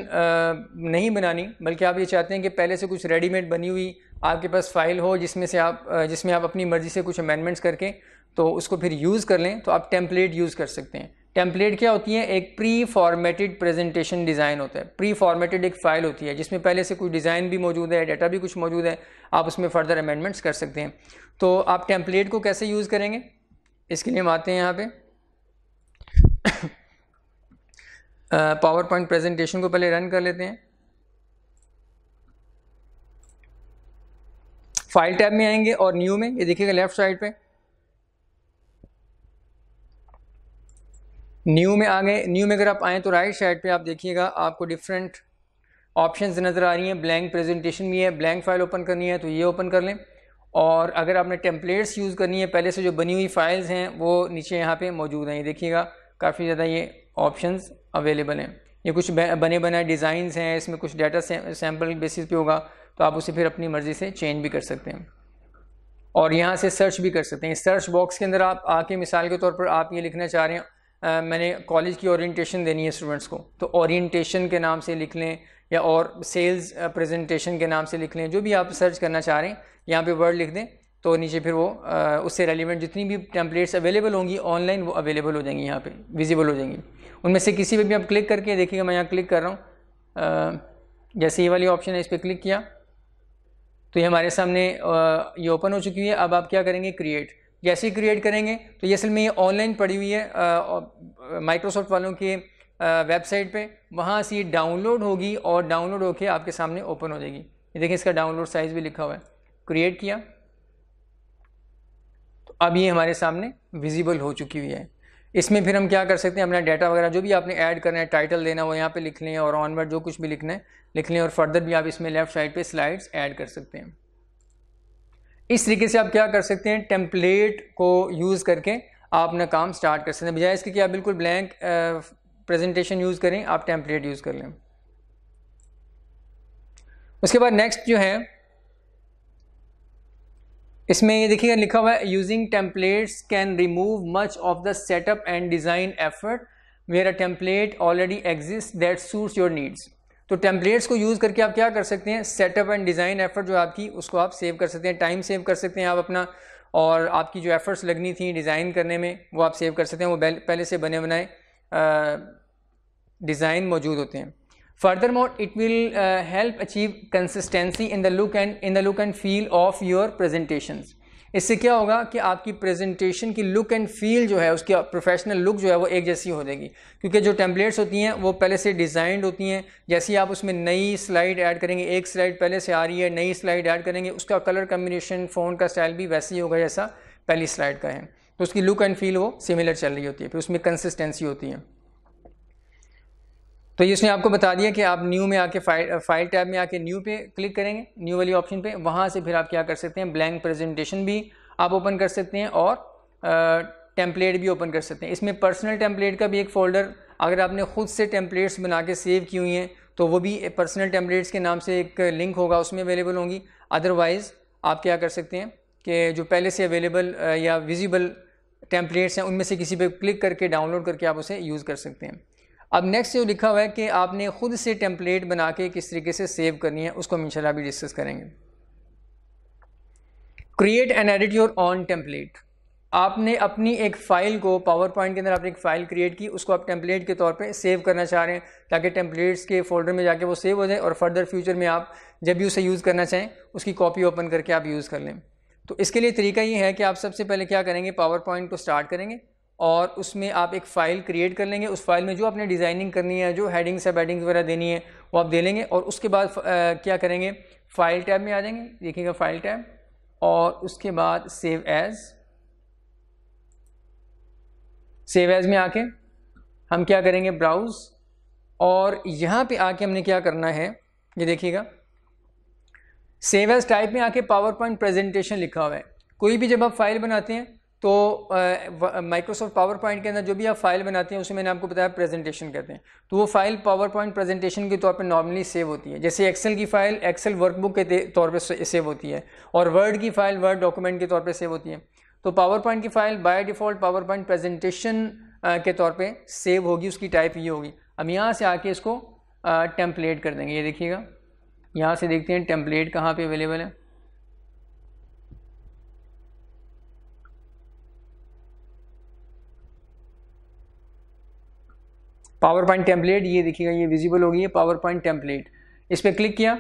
नहीं बनानी बल्कि आप ये चाहते हैं कि पहले से कुछ रेडीमेड बनी हुई आपके पास फाइल हो जिसमें से आप जिसमें आप अपनी मर्ज़ी से कुछ अमेंडमेंट्स करके तो उसको फिर यूज़ कर लें तो आप टेम्पलेट यूज़ कर सकते हैं टेम्पलेट क्या होती है एक प्री फॉर्मेटेड प्रेजेंटेशन डिज़ाइन होता है प्री फॉर्मेटेड एक फाइल होती है जिसमें पहले से कुछ डिज़ाइन भी मौजूद है डाटा भी कुछ मौजूद है आप उसमें फर्दर अमेंडमेंट्स कर सकते हैं तो आप टेम्पलेट को कैसे यूज़ करेंगे इसके लिए हम आते हैं यहाँ पे पावर पॉइंट प्रेजेंटेशन को पहले रन कर लेते हैं फाइल टैब में आएंगे और न्यू में ये देखिएगा लेफ्ट साइड पर न्यू में आ गए न्यू में अगर आप आएँ तो राइट साइड पे आप देखिएगा आपको डिफरेंट ऑप्शंस नज़र आ रही हैं ब्लैंक प्रेजेंटेशन भी है ब्लैंक फाइल ओपन करनी है तो ये ओपन कर लें और अगर आपने टेम्पलेट्स यूज़ करनी है पहले से जो बनी हुई फाइल्स हैं वो नीचे यहाँ पे मौजूद हैं ये देखिएगा काफ़ी ज़्यादा ये ऑप्शंस अवेलेबल हैं ये कुछ बने बनाए डिज़ाइन हैं इसमें कुछ डाटा सैम्पल बेसिस पे होगा तो आप उसे फिर अपनी मर्ज़ी से चेंज भी कर सकते हैं और यहाँ से सर्च भी कर सकते हैं सर्च बॉक्स के अंदर आप आके मिसाल के तौर पर आप ये लिखना चाह रहे हैं मैंने कॉलेज की ओरिएंटेशन देनी है स्टूडेंट्स को तो ओरिएंटेशन के नाम से लिख लें या और सेल्स प्रेजेंटेशन के नाम से लिख लें जो भी आप सर्च करना चाह रहे हैं यहाँ पे वर्ड लिख दें तो नीचे फिर वो उससे रेलिवेंट जितनी भी टेम्पलेट्स अवेलेबल होंगी ऑनलाइन वो अवेलेबल हो जाएंगी यहाँ पर विजिबल हो जाएंगी उनमें से किसी पर भी आप क्लिक करके देखिएगा मैं यहाँ क्लिक कर रहा हूँ जैसे ये वाली ऑप्शन है इस पर क्लिक किया तो ये हमारे सामने ये ओपन हो चुकी है अब आप क्या करेंगे क्रिएट कैसे क्रिएट करेंगे तो ये असल में ये ऑनलाइन पड़ी हुई है माइक्रोसॉफ्ट वालों के वेबसाइट पे वहाँ से ये डाउनलोड होगी और डाउनलोड होके आपके सामने ओपन हो जाएगी ये देखिए इसका डाउनलोड साइज़ भी लिखा हुआ है क्रिएट किया तो अब ये हमारे सामने विजिबल हो चुकी हुई है इसमें फिर हम क्या कर सकते हैं अपना डाटा वगैरह जो भी आपने ऐड करना है टाइटल देना वो यहाँ पर लिख लें और ऑनवर्ड जो कुछ भी लिखना है लिख लें और फर्दर भी आप इसमें लेफ्ट साइड पर स्लाइड्स ऐड कर सकते हैं इस तरीके से आप क्या कर सकते हैं टेम्पलेट को यूज़ करके आप अपना काम स्टार्ट कर सकते हैं बजाय इसके कि आप बिल्कुल ब्लैंक प्रेजेंटेशन यूज़ करें आप टेम्पलेट यूज़ कर लें उसके बाद नेक्स्ट जो है इसमें ये देखिएगा लिखा हुआ है using templates can remove much of the setup and design effort where a template already exist that suits your needs तो टेम्पलेट्स को यूज़ करके आप क्या कर सकते हैं सेटअप एंड डिज़ाइन एफर्ट जो आपकी उसको आप सेव कर सकते हैं टाइम सेव कर सकते हैं आप अपना और आपकी जो एफर्ट्स लगनी थी डिज़ाइन करने में वो आप सेव कर सकते हैं वो पहले से बने बनाए डिज़ाइन मौजूद होते हैं furthermore it will help achieve consistency in the look and in the look and feel of your presentations इससे क्या होगा कि आपकी प्रेजेंटेशन की लुक एंड फील जो है उसकी प्रोफेशनल लुक जो है वो एक जैसी हो जाएगी क्योंकि जो टेम्पलेट्स होती हैं वो पहले से डिज़ाइंड होती हैं जैसे ही आप उसमें नई स्लाइड ऐड करेंगे एक स्लाइड पहले से आ रही है नई स्लाइड ऐड करेंगे उसका कलर कम्बिनेशन फ़ोन का स्टाइल भी वैसे ही होगा जैसा पहली स्लाइड का है तो उसकी लुक एंड फील वो सिमिलर चल रही होती है फिर उसमें कंसिस्टेंसी होती है तो ये इसने आपको बता दिया कि आप न्यू में आके फाइल फाइल टैब में आके न्यू पे क्लिक करेंगे न्यू वाली ऑप्शन पे वहाँ से फिर आप क्या कर सकते हैं ब्लैंक प्रेजेंटेशन भी आप ओपन कर सकते हैं और टेम्पलेट uh, भी ओपन कर सकते हैं इसमें पर्सनल टेम्पलेट का भी एक फ़ोल्डर अगर आपने ख़ुद से टेम्पलेट्स बना के सेव की हुई हैं तो वो भी पर्सनल टेम्पलेट्स के नाम से एक लिंक होगा उसमें अवेलेबल होंगी अदरवाइज़ आप क्या कर सकते हैं कि जो पहले से अवेलेबल uh, या विजिबल टेम्पलेट्स हैं उनमें से किसी पे क्लिक करके डाउनलोड करके आप उसे यूज़ कर सकते हैं अब नेक्स्ट जो लिखा हुआ है कि आपने ख़ुद से टेम्पलेट बना के किस तरीके से सेव करनी है उसको हम इनशाला भी डिस्कस करेंगे create and edit your own template आपने अपनी एक फ़ाइल को पावर पॉइंट के अंदर आपने एक फ़ाइल क्रिएट की उसको आप टेम्पलेट के तौर पे सेव करना चाह रहे हैं ताकि टेम्पलेट्स के फोल्डर में जाके वो सेव हो जाए और फर्दर फ्यूचर में आप जब भी उसे यूज़ करना चाहें उसकी कॉपी ओपन करके आप यूज़ कर लें तो इसके लिए तरीका ये है कि आप सबसे पहले क्या करेंगे पावर पॉइंट को स्टार्ट करेंगे और उसमें आप एक फ़ाइल क्रिएट कर लेंगे उस फाइल में जो आपने डिज़ाइनिंग करनी है जो हेडिंग्स है बैडिंग्स वगैरह देनी है वो आप दे लेंगे और उसके बाद क्या करेंगे फाइल टैब में आ जाएंगे देखिएगा फाइल टैब और उसके बाद सेव एज़ सेव एज़ में आके हम क्या करेंगे ब्राउज़ और यहाँ पे आके हमने क्या करना है ये देखिएगा सेव एज़ टाइप में आके पावर पॉइंट प्रेजेंटेशन लिखा हुआ है कोई भी जब आप फाइल बनाते हैं तो माइक्रोसॉफ्ट पावर पॉइंट के अंदर जो भी आप फाइल बनाते हैं उसे मैंने आपको बताया प्रेजेंटेशन कहते हैं तो वो फाइल पावर पॉइंट प्रेजेंटेशन के तौर पे नॉर्मली सेव होती है जैसे एक्सेल की फाइल एक्सेल वर्कबुक के तौर पे सेव होती है और वर्ड की फाइल वर्ड डॉक्यूमेंट के तौर पर सेव होती है तो पावर पॉइंट की file by default PowerPoint presentation के तौर पर सेव होगी उसकी टाइप ये होगी अब यहाँ से आके इसको टेम्पलेट कर देंगे ये देखिएगा यहाँ से देखते हैं टेम्पलेट कहाँ पर अवेलेबल है पावर पॉइंट टेम्पलेट ये देखिएगा ये विजिबल हो गई है पावर पॉइंट टेम्पलेट इस पर क्लिक किया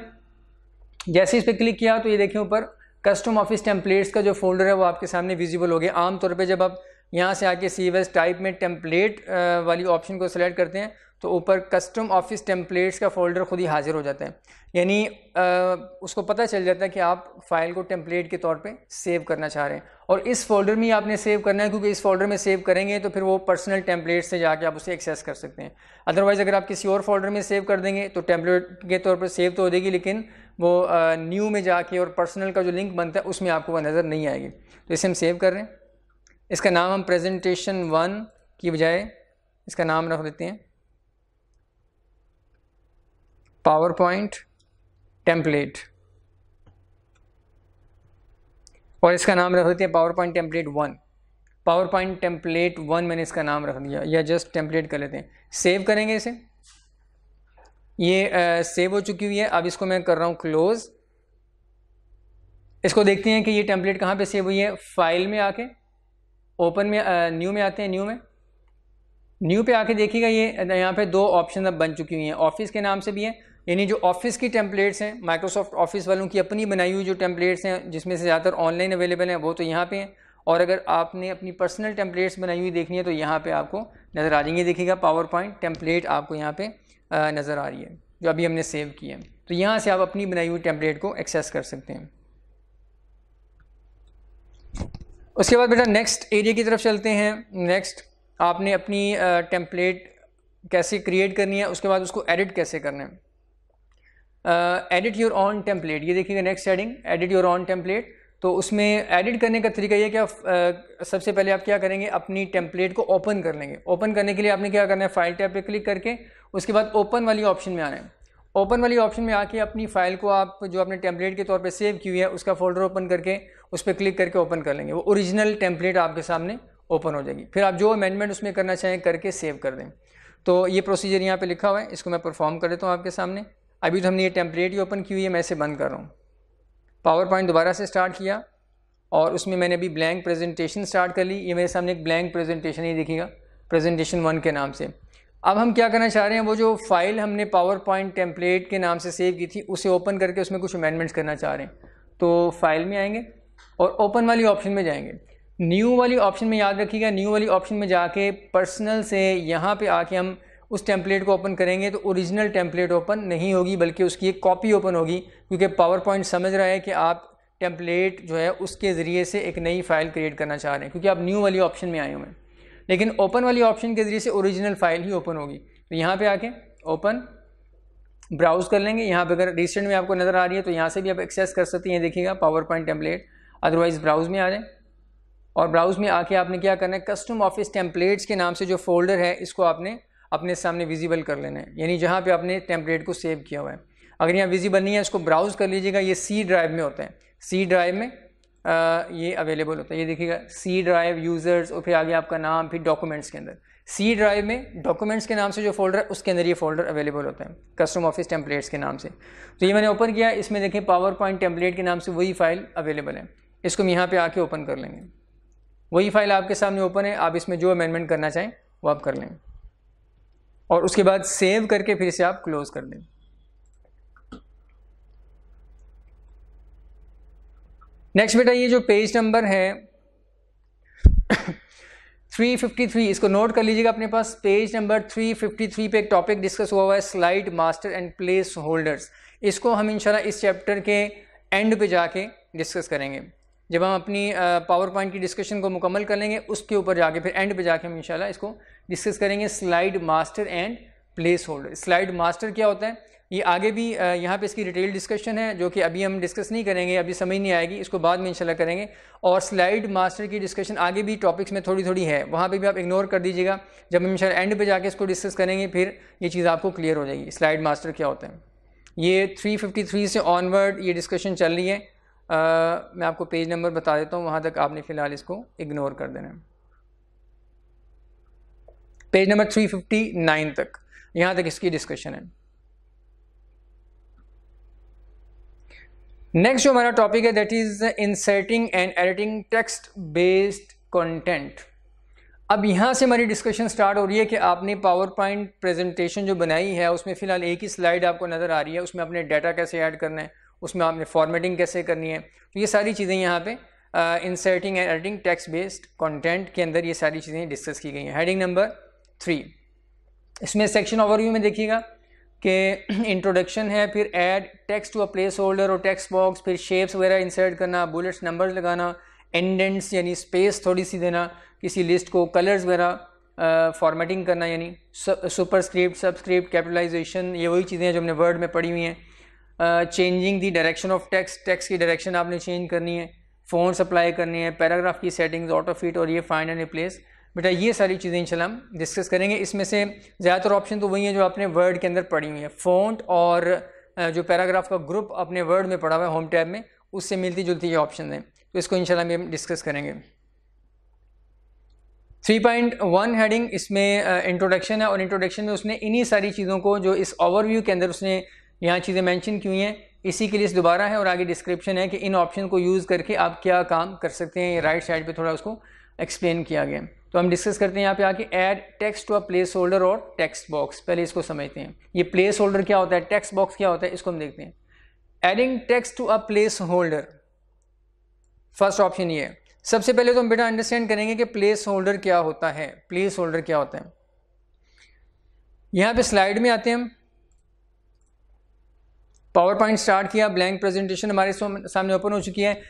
जैसे इस पर क्लिक किया तो ये देखिए ऊपर कस्टम ऑफिस टेम्पलेट्स का जो फोल्डर है वो आपके सामने विजिबल हो गया आमतौर पर जब आप यहाँ से आके सी टाइप में टेम्पलेट वाली ऑप्शन को सिलेक्ट करते हैं तो ऊपर कस्टम ऑफिस टेम्पलेट्स का फोल्डर खुद ही हाजिर हो जाता है यानी आ, उसको पता चल जाता है कि आप फाइल को टेम्पलेट के तौर पे सेव करना चाह रहे हैं और इस फोल्डर में आपने सेव करना है क्योंकि इस फोल्डर में सेव करेंगे तो फिर वो पर्सनल टेम्पलेट से जाके आप उसे एक्सेस कर सकते हैं अदरवाइज़ अगर आप किसी और फोल्डर में सेव कर देंगे तो टेम्पलेट के तौर पर सेव तो हो जाएगी लेकिन वो न्यू में जाके और पर्सनल का जो लिंक बनता है उसमें आपको वह नज़र नहीं आएगी तो इसे हम सेव कर रहे हैं इसका नाम हम प्रेजेंटेशन वन की बजाय इसका नाम रख देते हैं पावरपॉइंट टेम्पलेट और इसका नाम रख देते हैं PowerPoint template one PowerPoint template one मैंने इसका नाम रख दिया या जस्ट टेम्पलेट कर लेते हैं सेव करेंगे इसे ये सेव हो चुकी हुई है अब इसको मैं कर रहा हूँ क्लोज इसको देखते हैं कि ये टेम्पलेट कहाँ पे सेव हुई है फाइल में आके ओपन में न्यू में आते हैं न्यू में न्यू पे आके देखिएगा ये यहाँ पे दो ऑप्शन अब बन चुकी हुई हैं ऑफिस के नाम से भी है यानी जो ऑफिस की टेम्पलेट्स हैं माइक्रोसॉफ्ट ऑफिस वालों की अपनी बनाई हुई जो टेम्पलेट्स हैं जिसमें से ज़्यादातर ऑनलाइन अवेलेबल हैं वो तो यहाँ पे हैं और अगर आपने अपनी पर्सनल टेम्पलेट्स बनाई हुई देखनी है तो यहाँ पे आपको नज़र आ जाएंगे देखिएगा पावर पॉइंट टेम्पलेट आपको यहाँ पे नज़र आ रही है जो अभी हमने सेव की है तो यहाँ से आप अपनी बनाई हुई टेम्पलेट को एक्सेस कर सकते हैं उसके बाद बेटा नेक्स्ट एरिया की तरफ चलते हैं नेक्स्ट आपने अपनी टेम्पलेट कैसे क्रिएट करनी है उसके बाद उसको एडिट कैसे करना है एडिट योर ऑन टेम्पलेट ये देखिएगा next setting edit your own template तो उसमें एडिट करने का तरीका ये कि आप uh, सबसे पहले आप क्या करेंगे अपनी टेम्पलेट को ओपन कर लेंगे ओपन करने के लिए आपने क्या करना है फाइल टैब पे क्लिक करके उसके बाद ओपन वाली ऑप्शन में आना है ओपन वाली ऑप्शन में आके अपनी फ़ाइल को आप जो आपने टेम्पलेट के तौर पे सेव की हुई है उसका फोल्डर ओपन करके उस पर क्लिक करके ओपन कर लेंगे वो ओरिजिनल टेम्पलेट आपके सामने ओपन हो जाएगी फिर आप जो अमेंडमेंट उसमें करना चाहें करके सेव कर दें तो ये प्रोसीजर यहाँ पर लिखा हुआ है इसको मैं परफॉर्म कर देता हूँ आपके सामने अभी तो हमने ये ही ओपन की हुई है मैं इसे बंद कर रहा हूँ पावर पॉइंट दोबारा से स्टार्ट किया और उसमें मैंने अभी ब्लैंक प्रेजेंटेशन स्टार्ट कर ली ये मेरे सामने एक ब्लैंक प्रेजेंटेशन ही दिखेगा प्रेजेंटेशन वन के नाम से अब हम क्या करना चाह रहे हैं वो जो फाइल हमने पावर पॉइंट टेम्पलेट के नाम से सेव की थी उसे ओपन करके उसमें कुछ अमेंडमेंट्स करना चाह रहे हैं तो फाइल में आएंगे और ओपन वाली ऑप्शन में जाएंगे न्यू वाली ऑप्शन में याद रखिएगा न्यू वाली ऑप्शन में जाके पर्सनल से यहाँ पे आके हम उस टेम्पलेट को ओपन करेंगे तो ओरिजिनल टेम्पलेट ओपन नहीं होगी बल्कि उसकी एक कॉपी ओपन होगी क्योंकि पावर पॉइंट समझ रहा है कि आप टेम्पलेट जो है उसके ज़रिए से एक नई फाइल क्रिएट करना चाह रहे हैं क्योंकि आप न्यू वाली ऑप्शन में आए हुए हैं लेकिन ओपन वाली ऑप्शन के ज़रिए से ओरिजिनल फाइल ही ओपन होगी तो यहाँ पर आके ओपन ब्राउज़ कर लेंगे यहाँ पर अगर रिसेंट में आपको नज़र आ रही है तो यहाँ से भी आप एक्सेस कर सकते हैं देखिएगा PowerPoint template otherwise browse में आ जाए और ब्राउज़ में आके आपने क्या करना है कस्टम ऑफिस टेम्पलेट्स के नाम से जो फोल्डर है इसको आपने अपने सामने विजिबल कर लेना है यानी जहाँ पे आपने टेम्पलेट को सेव किया हुआ है अगर यहाँ विजिबल नहीं है इसको ब्राउज़ कर लीजिएगा ये सी ड्राइव में होता है सी ड्राइव में आ, ये अवेलेबल होता है ये देखिएगा सी ड्राइव यूज़र्स और फिर आगे आपका नाम फिर डॉक्यूमेंट्स के अंदर सी ड्राइव में डॉक्यूमेंट्स के नाम से जो फोल्डर है उसके अंदर ये फोल्डर अवेलेबल होता है कस्टम ऑफिस टेम्पलेट्स के नाम से तो ये मैंने ओपन किया इसमें देखें पावर पॉइंट टेम्पलेट के नाम से वही फाइल अवेलेबल है इसको हम यहाँ पर आके ओपन कर लेंगे वही फाइल आपके सामने ओपन है आप इसमें जो अमेंडमेंट करना चाहें वो आप कर लेंगे और उसके बाद सेव करके फिर इसे आप क्लोज कर दें नेक्स्ट बेटा ये जो पेज नंबर है 353 इसको नोट कर लीजिएगा अपने पास पेज नंबर 353 पे एक टॉपिक डिस्कस हुआ हुआ है slide master and placeholders इसको हम इंशाल्लाह इस चैप्टर के एंड पे जाके डिस्कस करेंगे जब हम अपनी पावर पॉइंट की डिस्कशन को मुकम्मल कर लेंगे उसके ऊपर जाके फिर एंड पे जाके हम इंशाल्लाह इसको डिस्कस करेंगे slide master and placeholder slide master क्या होता है ये आगे भी यहाँ पे इसकी डिटेल डिस्कशन है जो कि अभी हम डिस्कस नहीं करेंगे अभी समझ नहीं आएगी इसको बाद में इंशाल्लाह करेंगे और स्लाइड मास्टर की डिस्कशन आगे भी टॉपिक्स में थोड़ी थोड़ी है वहाँ पे भी आप इग्नोर कर दीजिएगा जब हम इंशाल्लाह एंड पे जाके इसको डिस्कस करेंगे फिर ये चीज़ आपको क्लियर हो जाएगी स्लाइड मास्टर क्या होता है ये थ्री से ऑनवर्ड ये डिस्कशन चल रही है मैं आपको पेज नंबर बता देता हूँ वहाँ तक आपने फ़िलहाल इसको इग्नोर कर देना है पेज नंबर 359 तक यहाँ तक इसकी डिस्कशन है नेक्स्ट जो हमारा टॉपिक है that is inserting and editing text based content अब यहाँ से हमारी डिस्कशन स्टार्ट हो रही है कि आपने पावर पॉइंट प्रेजेंटेशन जो बनाई है उसमें फ़िलहाल एक ही स्लाइड आपको नज़र आ रही है उसमें अपने डाटा कैसे ऐड करना है उसमें आपने फॉर्मेटिंग कैसे करनी है तो ये सारी चीज़ें यहाँ पे inserting and editing text based content के अंदर ये सारी चीज़ें डिस्कस की गई हैं हेडिंग नंबर थ्री इसमें सेक्शन ओवरव्यू में देखिएगा कि इंट्रोडक्शन है फिर add text to a placeholder और टेक्स्ट बॉक्स फिर शेप्स वगैरह इंसर्ट करना बुलेट्स नंबर लगाना एंडेंट्स यानी स्पेस थोड़ी सी देना किसी लिस्ट को कलर्स वगैरह फॉर्मेटिंग करना यानी सुपर स्क्रिप्ट सबस्क्रिप्ट कैपिटलाइजेशन ये वही चीज़ें हैं जो हमने वर्ड में पढ़ी हुई हैं changing the direction of text text की डायरेक्शन आपने चेंज करनी है फोन अप्लाई करनी है पैराग्राफ की सेटिंग्स ऑटो फिट और ये फाइंड एंड रिप्लेस बेटा ये सारी चीज़ें इन हम डिस्कस करेंगे इसमें से ज़्यादातर ऑप्शन तो वही है जो आपने वर्ड के अंदर पढ़ी हुई है फोन और जो पैराग्राफ का ग्रुप अपने वर्ड में पढ़ा हुआ है होम टैब में उससे मिलती जुलती ये ऑप्शन हैं तो इसको इन हम डिस्कस करेंगे 3.1 हेडिंग इसमें इंट्रोडक्शन है और इंट्रोडक्शन में उसने इन्हीं सारी चीज़ों को जो इस ओवरव्यू के अंदर उसने यहाँ चीज़ें मैंशन हुई हैं इसी के लिए दोबारा है और आगे डिस्क्रिप्शन है कि इन ऑप्शन को यूज़ करके आप क्या काम कर सकते हैं राइट साइड पे थोड़ा उसको एक्सप्लेन किया गया तो हम डिस्कस करते हैं यहाँ पे आके add text to a placeholder और टेक्स्ट बॉक्स पहले इसको समझते हैं ये प्लेस होल्डर क्या होता है टेक्स्ट बॉक्स क्या होता है इसको हम देखते हैं adding text to a placeholder first option ये है सबसे पहले तो हम बेटा अंडरस्टैंड करेंगे कि प्लेस होल्डर क्या होता है प्लेस होल्डर क्या होता है यहाँ पे स्लाइड में आते हैं हम पावर पॉइंट स्टार्ट किया ब्लैंक प्रेजेंटेशन हमारे सामने ओपन हो चुकी है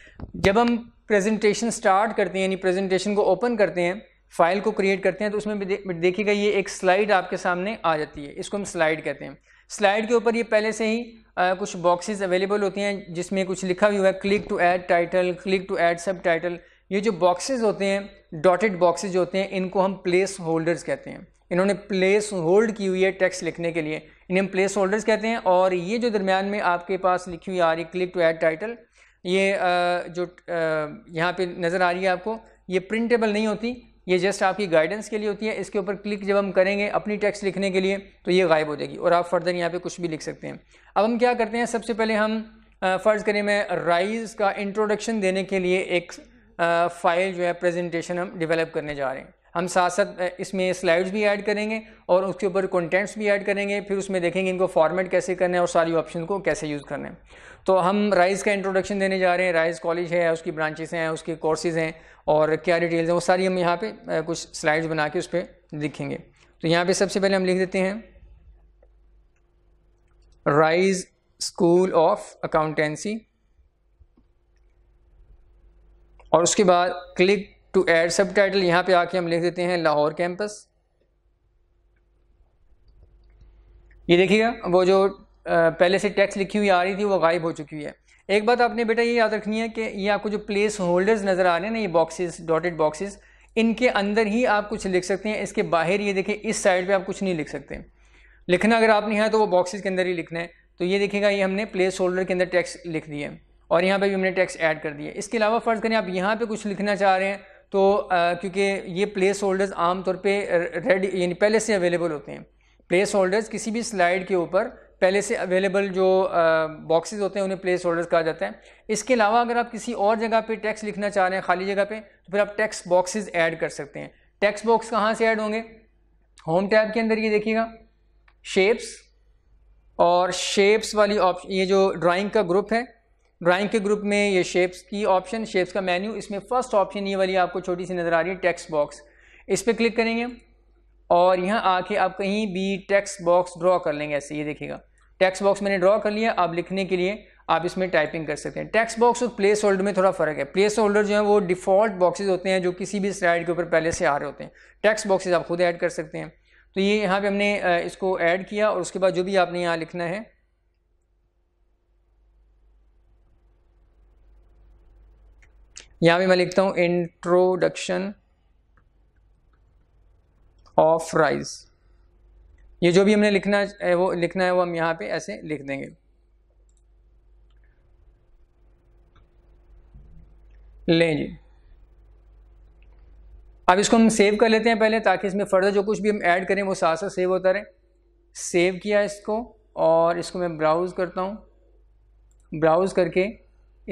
जब हम प्रेजेंटेशन स्टार्ट करते हैं यानी प्रेजेंटेशन को ओपन करते हैं फाइल को क्रिएट करते हैं तो उसमें भी देखिएगा ये एक स्लाइड आपके सामने आ जाती है इसको हम स्लाइड कहते हैं स्लाइड के ऊपर ये पहले से ही आ, कुछ बॉक्सेस अवेलेबल होती हैं जिसमें कुछ लिखा हुआ है click to add title click to add subtitle ये जो बॉक्सेज होते हैं डॉटेड बॉक्सेज होते हैं इनको हम प्लेस होल्डर्स कहते हैं इन्होंने प्लेस होल्ड की हुई है टैक्स लिखने के लिए इन्हें प्लेस होल्डर्स कहते हैं और ये जो दरमियान में आपके पास लिखी हुई आ रही क्लिक टू ऐड टाइटल ये जो यहाँ पे नज़र आ रही है आपको ये प्रिंटेबल नहीं होती ये जस्ट आपकी गाइडेंस के लिए होती है इसके ऊपर क्लिक जब हम करेंगे अपनी टैक्स लिखने के लिए तो ये गायब हो जाएगी और आप फर्दर यहाँ पर कुछ भी लिख सकते हैं अब हम क्या करते हैं सबसे पहले हम फ़र्ज़ करें मैं राइज़ का इंट्रोडक्शन देने के लिए एक फ़ाइल जो है प्रेजेंटेशन हम डेवलप करने जा रहे हैं हम साथ साथ इसमें स्लाइड्स भी ऐड करेंगे और उसके ऊपर कंटेंट्स भी ऐड करेंगे फिर उसमें देखेंगे इनको फॉर्मेट कैसे करना है और सारी ऑप्शन को कैसे यूज़ करना है तो हम राइज़ का इंट्रोडक्शन देने जा रहे हैं राइज़ कॉलेज है उसकी ब्रांचेस हैं उसके कोर्सेज़ हैं और क्या डिटेल्स हैं वो सारी हम यहाँ पर कुछ स्लाइड्स बना के उस पर लिखेंगे तो यहाँ पर सबसे पहले हम लिख देते हैं राइज़ स्कूल ऑफ अकाउंटेंसी और उसके बाद click to add subtitle यहाँ पर आके हम लिख देते हैं लाहौर कैंपस ये देखिएगा वो जो पहले से टैक्स लिखी हुई आ रही थी वो गायब हो चुकी है एक बात आपने बेटा ये याद रखनी है कि ये आपको जो प्लेस होल्डर्स नज़र आ रहे हैं ना ये बॉक्सेस डॉटेड बॉक्सेस इनके अंदर ही आप कुछ लिख सकते हैं इसके बाहर ये देखें इस साइड पे आप कुछ नहीं लिख सकते लिखना अगर आपने है तो वो बॉक्सेज के अंदर ही लिखना है तो ये देखेगा ये हमने प्लेस होल्डर के अंदर टैक्स लिख दिए और यहाँ पर भी हमने टैक्स ऐड कर दिए इसके अलावा फ़र्ज़ करें आप यहाँ पर कुछ लिखना चाह रहे हैं तो क्योंकि ये प्लेस होल्डर्स आमतौर पे रेड यानी पहले से अवेलेबल होते हैं प्लेस होल्डर्स किसी भी स्लाइड के ऊपर पहले से अवेलेबल जो बॉक्सेस होते हैं उन्हें प्लेस होल्डर्स कहा जाता है इसके अलावा अगर आप किसी और जगह पे टैक्स लिखना चाह रहे हैं खाली जगह पे तो फिर आप टैक्स बॉक्सेस ऐड कर सकते हैं टैक्स बॉक्स कहाँ से ऐड होंगे होम टैब के अंदर ये देखिएगा शेप्स और शेप्स वाली ऑप्शन ये जो ड्राइंग का ग्रुप है ड्राइंग के ग्रुप में ये शेप्स की ऑप्शन शेप्स का मेन्यू इसमें फर्स्ट ऑप्शन ये वाली आपको छोटी सी नज़र आ रही है टेक्स्ट बॉक्स इस पर क्लिक करेंगे और यहाँ आके आप कहीं भी टेक्स्ट बॉक्स ड्रॉ कर लेंगे ऐसे ये देखिएगा टेक्स्ट बॉक्स मैंने ड्रॉ कर लिया आप लिखने के लिए आप इसमें टाइपिंग कर सकते हैं टेक्स्ट बॉक्स और प्लेस होल्डर में थोड़ा फ़र्क है प्लेस होल्डर जो है वो डिफ़ॉल्ट बॉक्सेज होते हैं जो किसी भी स्लाइड के ऊपर पहले से आ रहे होते हैं टेक्स्ट बॉक्सेज आप खुद ऐड कर सकते हैं तो ये यहाँ पर हमने इसको ऐड किया और उसके बाद जो भी आपने यहाँ लिखना है यहाँ भी मैं लिखता हूँ इंट्रोडक्शन ऑफ राइस ये जो भी हमने लिखना है वो लिखना है वो हम यहाँ पे ऐसे लिख देंगे ले जी अब इसको हम सेव कर लेते हैं पहले ताकि इसमें फर्दर जो कुछ भी हम ऐड करें वो साथ साथ सेव होता रहे सेव किया इसको और इसको मैं ब्राउज़ करता हूँ ब्राउज़ करके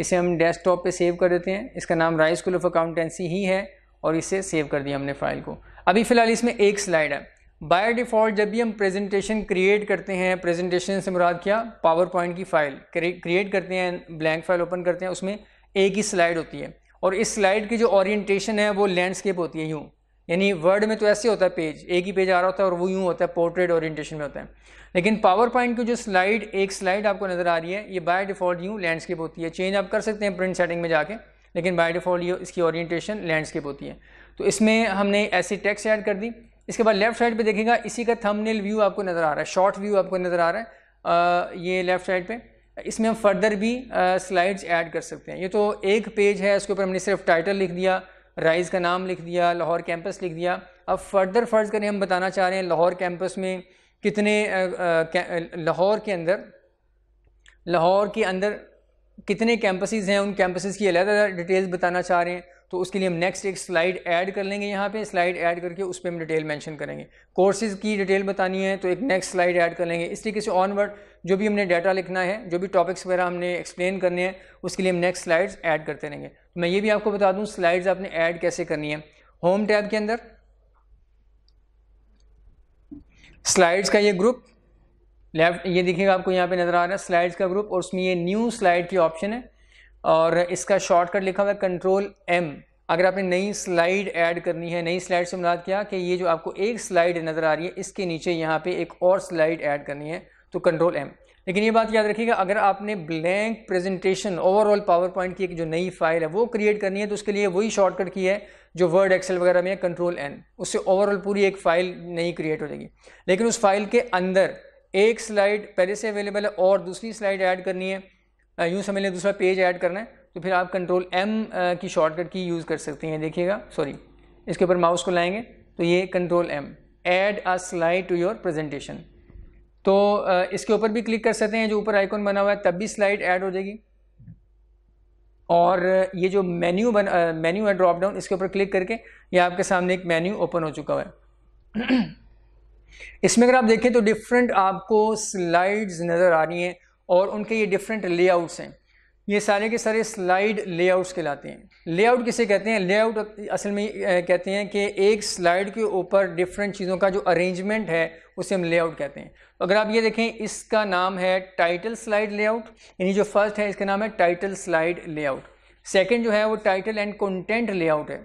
इसे हम डेस्कटॉप पे सेव कर देते हैं इसका नाम राइस स्कूल ऑफ अकाउंटेंसी ही है और इसे सेव कर दिया हमने फाइल को अभी फ़िलहाल इसमें एक स्लाइड है बाय डिफ़ॉल्ट जब भी हम प्रेजेंटेशन क्रिएट करते हैं प्रेजेंटेशन से मुराद किया पावर पॉइंट की फ़ाइल क्रिएट करते हैं ब्लैंक फाइल ओपन करते हैं उसमें एक ही स्लाइड होती है और इस स्लाइड की जो ओरिएंटेशन है वो लैंडस्केप होती है यूँ यानी वर्ड में तो ऐसे होता है पेज एक ही पेज आ रहा होता है और वो यूँ होता है पोर्ट्रेट ओरिएंटेशन में होता है लेकिन पावर पॉइंट की जो स्लाइड एक स्लाइड आपको नज़र आ रही है ये बाय डिफ़ॉल्ट यूँ लैंडस्केप होती है चेंज आप कर सकते हैं प्रिंट सेटिंग में जाके लेकिन बाय डिफ़ॉल्ट ये इसकी ओरिएंटेशन लैंडस्केप होती है तो इसमें हमने ऐसी टेक्स्ट ऐड कर दी इसके बाद लेफ्ट साइड पर देखेगा इसी का थंबनेल व्यू आपको नज़र आ रहा है शॉर्ट व्यू आपको नज़र आ रहा है आ, ये लेफ्ट साइड पर इसमें हम फर्दर भी स्लाइड्स ऐड कर सकते हैं ये तो एक पेज है इसके ऊपर हमने सिर्फ टाइटल लिख दिया राइज़ का नाम लिख दिया लाहौर कैंपस लिख दिया अब फर्दर फ़र्ज़ करें हम बताना चाह रहे हैं लाहौर कैंपस में कितने लाहौर के अंदर लाहौर के अंदर कितने कैंपसेस हैं उन कैंपसेस की अलग डिटेल्स बताना चाह रहे हैं तो उसके लिए हम नेक्स्ट एक स्लाइड ऐड कर लेंगे यहाँ पे स्लाइड ऐड करके उस पर हम डिटेल मेंशन करेंगे कोर्सेज़ की डिटेल बतानी है तो एक नेक्स्ट स्लाइड ऐड कर लेंगे इस तरीके से ऑनवर्ड जो भी हमने डाटा लिखना है जो भी टॉपिक्स वगैरह हमने एक्सप्लेन करने हैं उसके लिए हम नेक्स्ट स्लाइड्स ऐड करते रहेंगे तो मैं ये भी आपको बता दूं स्लाइड्स आपने ऐड कैसे करनी है होम टैब के अंदर स्लाइड्स का ये ग्रुप लेफ्ट ये देखिएगा आपको यहाँ पे नज़र आ रहा है स्लाइड्स का ग्रुप और उसमें ये न्यू स्लाइड की ऑप्शन है और इसका शॉर्टकट लिखा हुआ है कंट्रोल एम अगर आपने नई स्लाइड ऐड करनी है नई स्लाइड से मुलाद किया कि ये जो आपको एक स्लाइड नज़र आ रही है इसके नीचे यहाँ पे एक और स्लाइड ऐड करनी है तो कंट्रोल एम लेकिन ये बात याद रखिएगा अगर आपने blank presentation overall PowerPoint की एक जो नई फाइल है वो क्रिएट करनी है तो उसके लिए वही शॉर्टकट की है जो वर्ड एक्सेल वगैरह में है कंट्रोल एन उससे ओवरऑल पूरी एक फाइल नई क्रिएट हो जाएगी लेकिन उस फाइल के अंदर एक स्लाइड पहले से अवेलेबल है और दूसरी स्लाइड ऐड करनी है यूँ समझ लें दूसरा पेज ऐड करना है तो फिर आप कंट्रोल एम की शॉर्टकट की यूज़ कर सकते हैं देखिएगा सॉरी इसके ऊपर माउस को लाएंगे तो ये control M add a slide to your presentation तो इसके ऊपर भी क्लिक कर सकते हैं जो ऊपर आइकॉन बना हुआ है तब भी स्लाइड ऐड हो जाएगी और ये जो मेन्यू बन मेन्यू है ड्रॉप डाउन इसके ऊपर क्लिक करके ये आपके सामने एक मेन्यू ओपन हो चुका हुआ है इसमें अगर आप देखें तो डिफरेंट आपको स्लाइड्स नज़र आ रही हैं और उनके ये डिफरेंट लेआउट्स हैं ये सारे के सारे स्लाइड लेआउट्स कहलाते हैं लेआउट किसे कहते हैं लेआउट असल में कहते हैं कि एक स्लाइड के ऊपर डिफरेंट चीज़ों का जो अरेंजमेंट है उसे हम लेआउट कहते हैं अगर आप ये देखें इसका नाम है टाइटल स्लाइड लेआउट यानी जो फर्स्ट है इसका नाम है टाइटल स्लाइड लेआउट सेकेंड जो है वो टाइटल एंड कंटेंट लेआउट है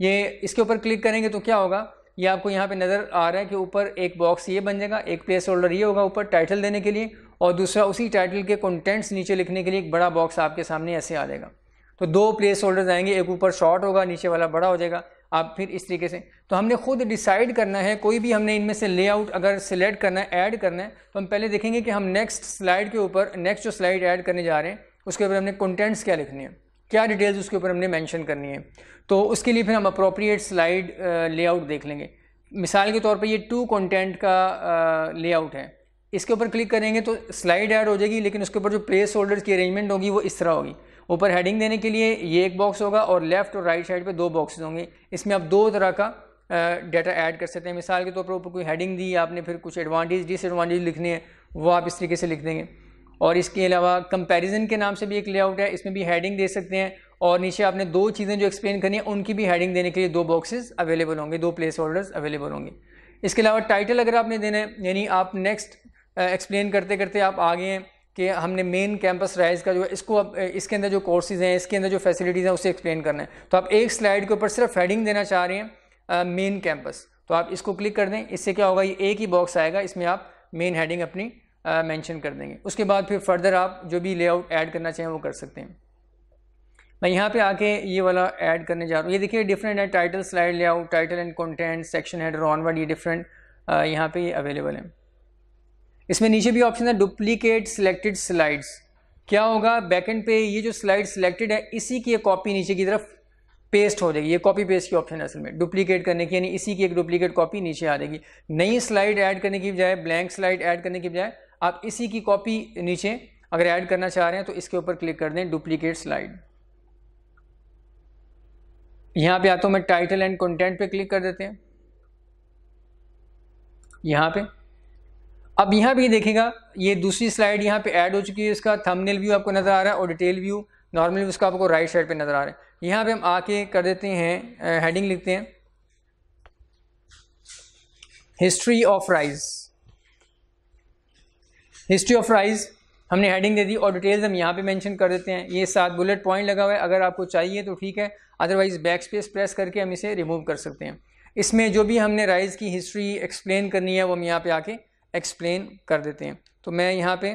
ये इसके ऊपर क्लिक करेंगे तो क्या होगा ये आपको यहाँ पे नज़र आ रहा है कि ऊपर एक बॉक्स ये बन जाएगा एक प्लेस होल्डर ये होगा ऊपर टाइटल देने के लिए और दूसरा उसी टाइटल के कॉन्टेंट्स नीचे लिखने के लिए एक बड़ा बॉक्स आपके सामने ऐसे आ जाएगा तो दो प्लेस होल्डर आएंगे एक ऊपर शॉर्ट होगा नीचे वाला बड़ा हो जाएगा आप फिर इस तरीके से तो हमने खुद डिसाइड करना है कोई भी हमने इनमें से लेआउट अगर सिलेक्ट करना है ऐड करना है तो हम पहले देखेंगे कि हम नेक्स्ट स्लाइड के ऊपर नेक्स्ट जो स्लाइड ऐड करने जा रहे हैं उसके ऊपर हमने कंटेंट्स क्या लिखने हैं क्या डिटेल्स उसके ऊपर हमने मेंशन करनी है तो उसके लिए फिर हम अप्रोप्रिएट स्लाइड लेआउट देख लेंगे मिसाल के तौर पर ये टू कॉन्टेंट का लेआउट है इसके ऊपर क्लिक करेंगे तो स्लाइड ऐड हो जाएगी लेकिन उसके ऊपर जो प्लेस होल्डर्स की अरेंजमेंट होगी वो इस तरह होगी ऊपर हेडिंग देने के लिए ये एक बॉक्स होगा और लेफ्ट और राइट साइड पे दो बॉक्सेस होंगे इसमें आप दो तरह का डाटा ऐड कर सकते हैं मिसाल के तौर तो पर ऊपर कोई हेडिंग दी आपने फिर कुछ एडवांटेज डिसएडवांटेज लिखने हैं वो आप इस तरीके से लिख देंगे और इसके अलावा कंपेरिजन के नाम से भी एक लेआउट है इसमें भी हेडिंग दे सकते हैं और नीचे आपने दो चीज़ें जो एक्सप्लेन करनी है उनकी भी हेडिंग देने के लिए दो बॉक्सेस अवेलेबल होंगे दो प्लेस होल्डर्स अवेलेबल होंगे इसके अलावा टाइटल अगर आपने देना है यानी आप नेक्स्ट एक्सप्लेन करते करते आप आगे हैं कि हमने मेन कैंपस राइज का जो है इसको अब इसके अंदर जो कोर्सेज हैं इसके अंदर जो फैसिलिटीज़ हैं उसे एक्सप्लेन करना है तो आप एक स्लाइड के ऊपर सिर्फ हेडिंग देना चाह रहे हैं मेन कैंपस तो आप इसको क्लिक कर दें इससे क्या होगा ये एक ही बॉक्स आएगा इसमें आप मेन हेडिंग अपनी मैंशन कर देंगे उसके बाद फिर फर्दर आप जो भी लेआउट ऐड करना चाहें वो कर सकते हैं मैं यहाँ पे आके ये वाला ऐड करने जा रहा हूँ ये देखिए डिफरेंट है title slide layout title and content section header onward ये डिफरेंट यहाँ पे ये अवेलेबल है इसमें नीचे भी ऑप्शन है डुप्लीकेट सिलेक्टेड स्लाइड्स क्या होगा बैकेंड पे ये जो स्लाइड सिलेक्टेड है इसी की एक कॉपी नीचे की तरफ पेस्ट हो जाएगी ये कॉपी पेस्ट की ऑप्शन है असल में डुप्लीकेट करने की यानी इसी की एक डुप्लीकेट कॉपी नीचे आ जाएगी नई स्लाइड ऐड करने की बजाय ब्लैंक स्लाइड ऐड करने की बजाय आप इसी की कॉपी नीचे अगर ऐड करना चाह रहे हैं तो इसके ऊपर क्लिक कर दें डुप्लीकेट स्लाइड यहां पे आता हूं तो मैं टाइटल एंड कंटेंट पे क्लिक कर देते हैं यहां पे अब यहाँ भी देखेगा ये दूसरी स्लाइड यहाँ पे ऐड हो चुकी है इसका थंबनेल व्यू आपको नज़र आ रहा है और डिटेल व्यू नॉर्मल व्यू उसका आपको राइट साइड पे नज़र आ रहा है यहाँ पे हम आके कर देते हैं हेडिंग लिखते हैं history of rise history of rise हमने हेडिंग दे दी और डिटेल्स हम यहाँ पे मेंशन कर देते हैं ये सात बुलेट पॉइंट लगा हुआ है अगर आपको चाहिए तो ठीक है अदरवाइज़ बैक स्पेस प्रेस करके हम इसे रिमूव कर सकते हैं इसमें जो भी हमने राइज की हिस्ट्री एक्सप्लेन करनी है वो हम यहाँ पे आके एक्सप्लेन कर देते हैं तो मैं यहाँ पे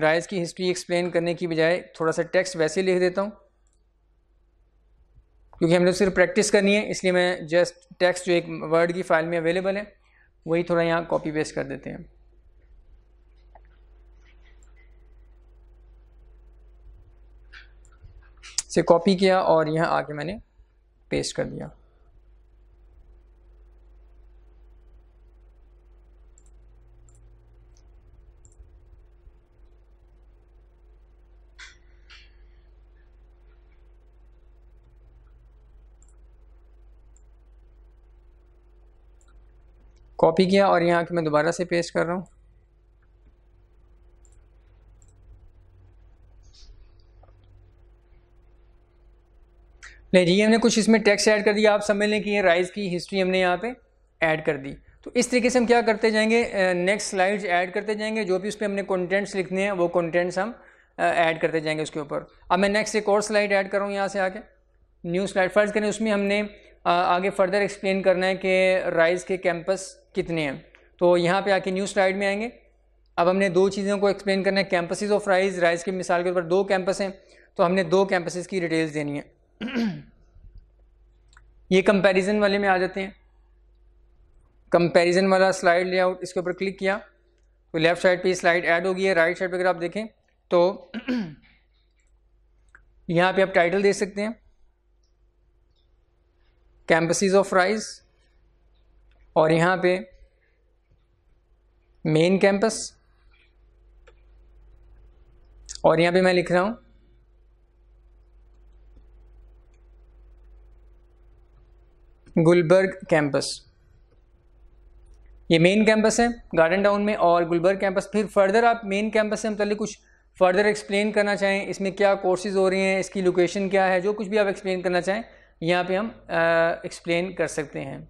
राइज की हिस्ट्री एक्सप्लेन करने की बजाय थोड़ा सा टेक्स्ट वैसे लिख देता हूँ क्योंकि हमने सिर्फ प्रैक्टिस करनी है इसलिए मैं जस्ट टेक्स्ट जो एक वर्ड की फाइल में अवेलेबल है वही थोड़ा यहाँ कॉपी पेस्ट कर देते हैं से कॉपी किया और यहाँ आके मैंने पेस्ट कर दिया कॉपी किया और यहाँ के मैं दोबारा से पेस्ट कर रहा हूँ जी हमने कुछ इसमें टेक्स्ट ऐड कर दिया आप समझ लें कि ये राइज की हिस्ट्री हमने यहाँ पे ऐड कर दी तो इस तरीके से हम क्या करते जाएंगे नेक्स्ट स्लाइड्स ऐड करते जाएंगे जो भी उस पर हमने कंटेंट्स लिखने हैं वो कंटेंट्स हम ऐड करते जाएंगे उसके ऊपर अब मैं नेक्स्ट एक और स्लाइड ऐड कर रहा हूँ यहाँ से आके न्यू स्लाइड फर्ज करें उसमें हमने आगे फर्दर एक्सप्लेन करना है कि राइज के कैंपस कितने हैं तो यहाँ पे आके न्यू स्लाइड में आएंगे अब हमने दो चीज़ों को एक्सप्लेन करना है कैंपसेस ऑफ राइज राइज के मिसाल के ऊपर दो कैंपस हैं तो हमने दो कैंपसिस की डिटेल्स देनी है ये कंपैरिजन वाले में आ जाते हैं कंपैरिजन वाला स्लाइड लेआउट इसके ऊपर क्लिक किया तो लेफ्ट साइड पे स्लाइड ऐड हो गई है राइट साइड पर अगर आप देखें तो यहाँ पे आप टाइटल दे सकते हैं कैंपसेस ऑफ राइज और यहाँ पे मेन कैंपस और यहाँ पे मैं लिख रहा हूँ गुलबर्ग कैंपस ये मेन कैंपस है गार्डन टाउन में और गुलबर्ग कैंपस फिर फर्दर आप मेन कैंपस से मतलब कुछ फर्दर एक्सप्लेन करना चाहें इसमें क्या कोर्सेज़ हो रही हैं इसकी लोकेशन क्या है जो कुछ भी आप एक्सप्लेन करना चाहें यहाँ पे हम एक्सप्लेन कर सकते हैं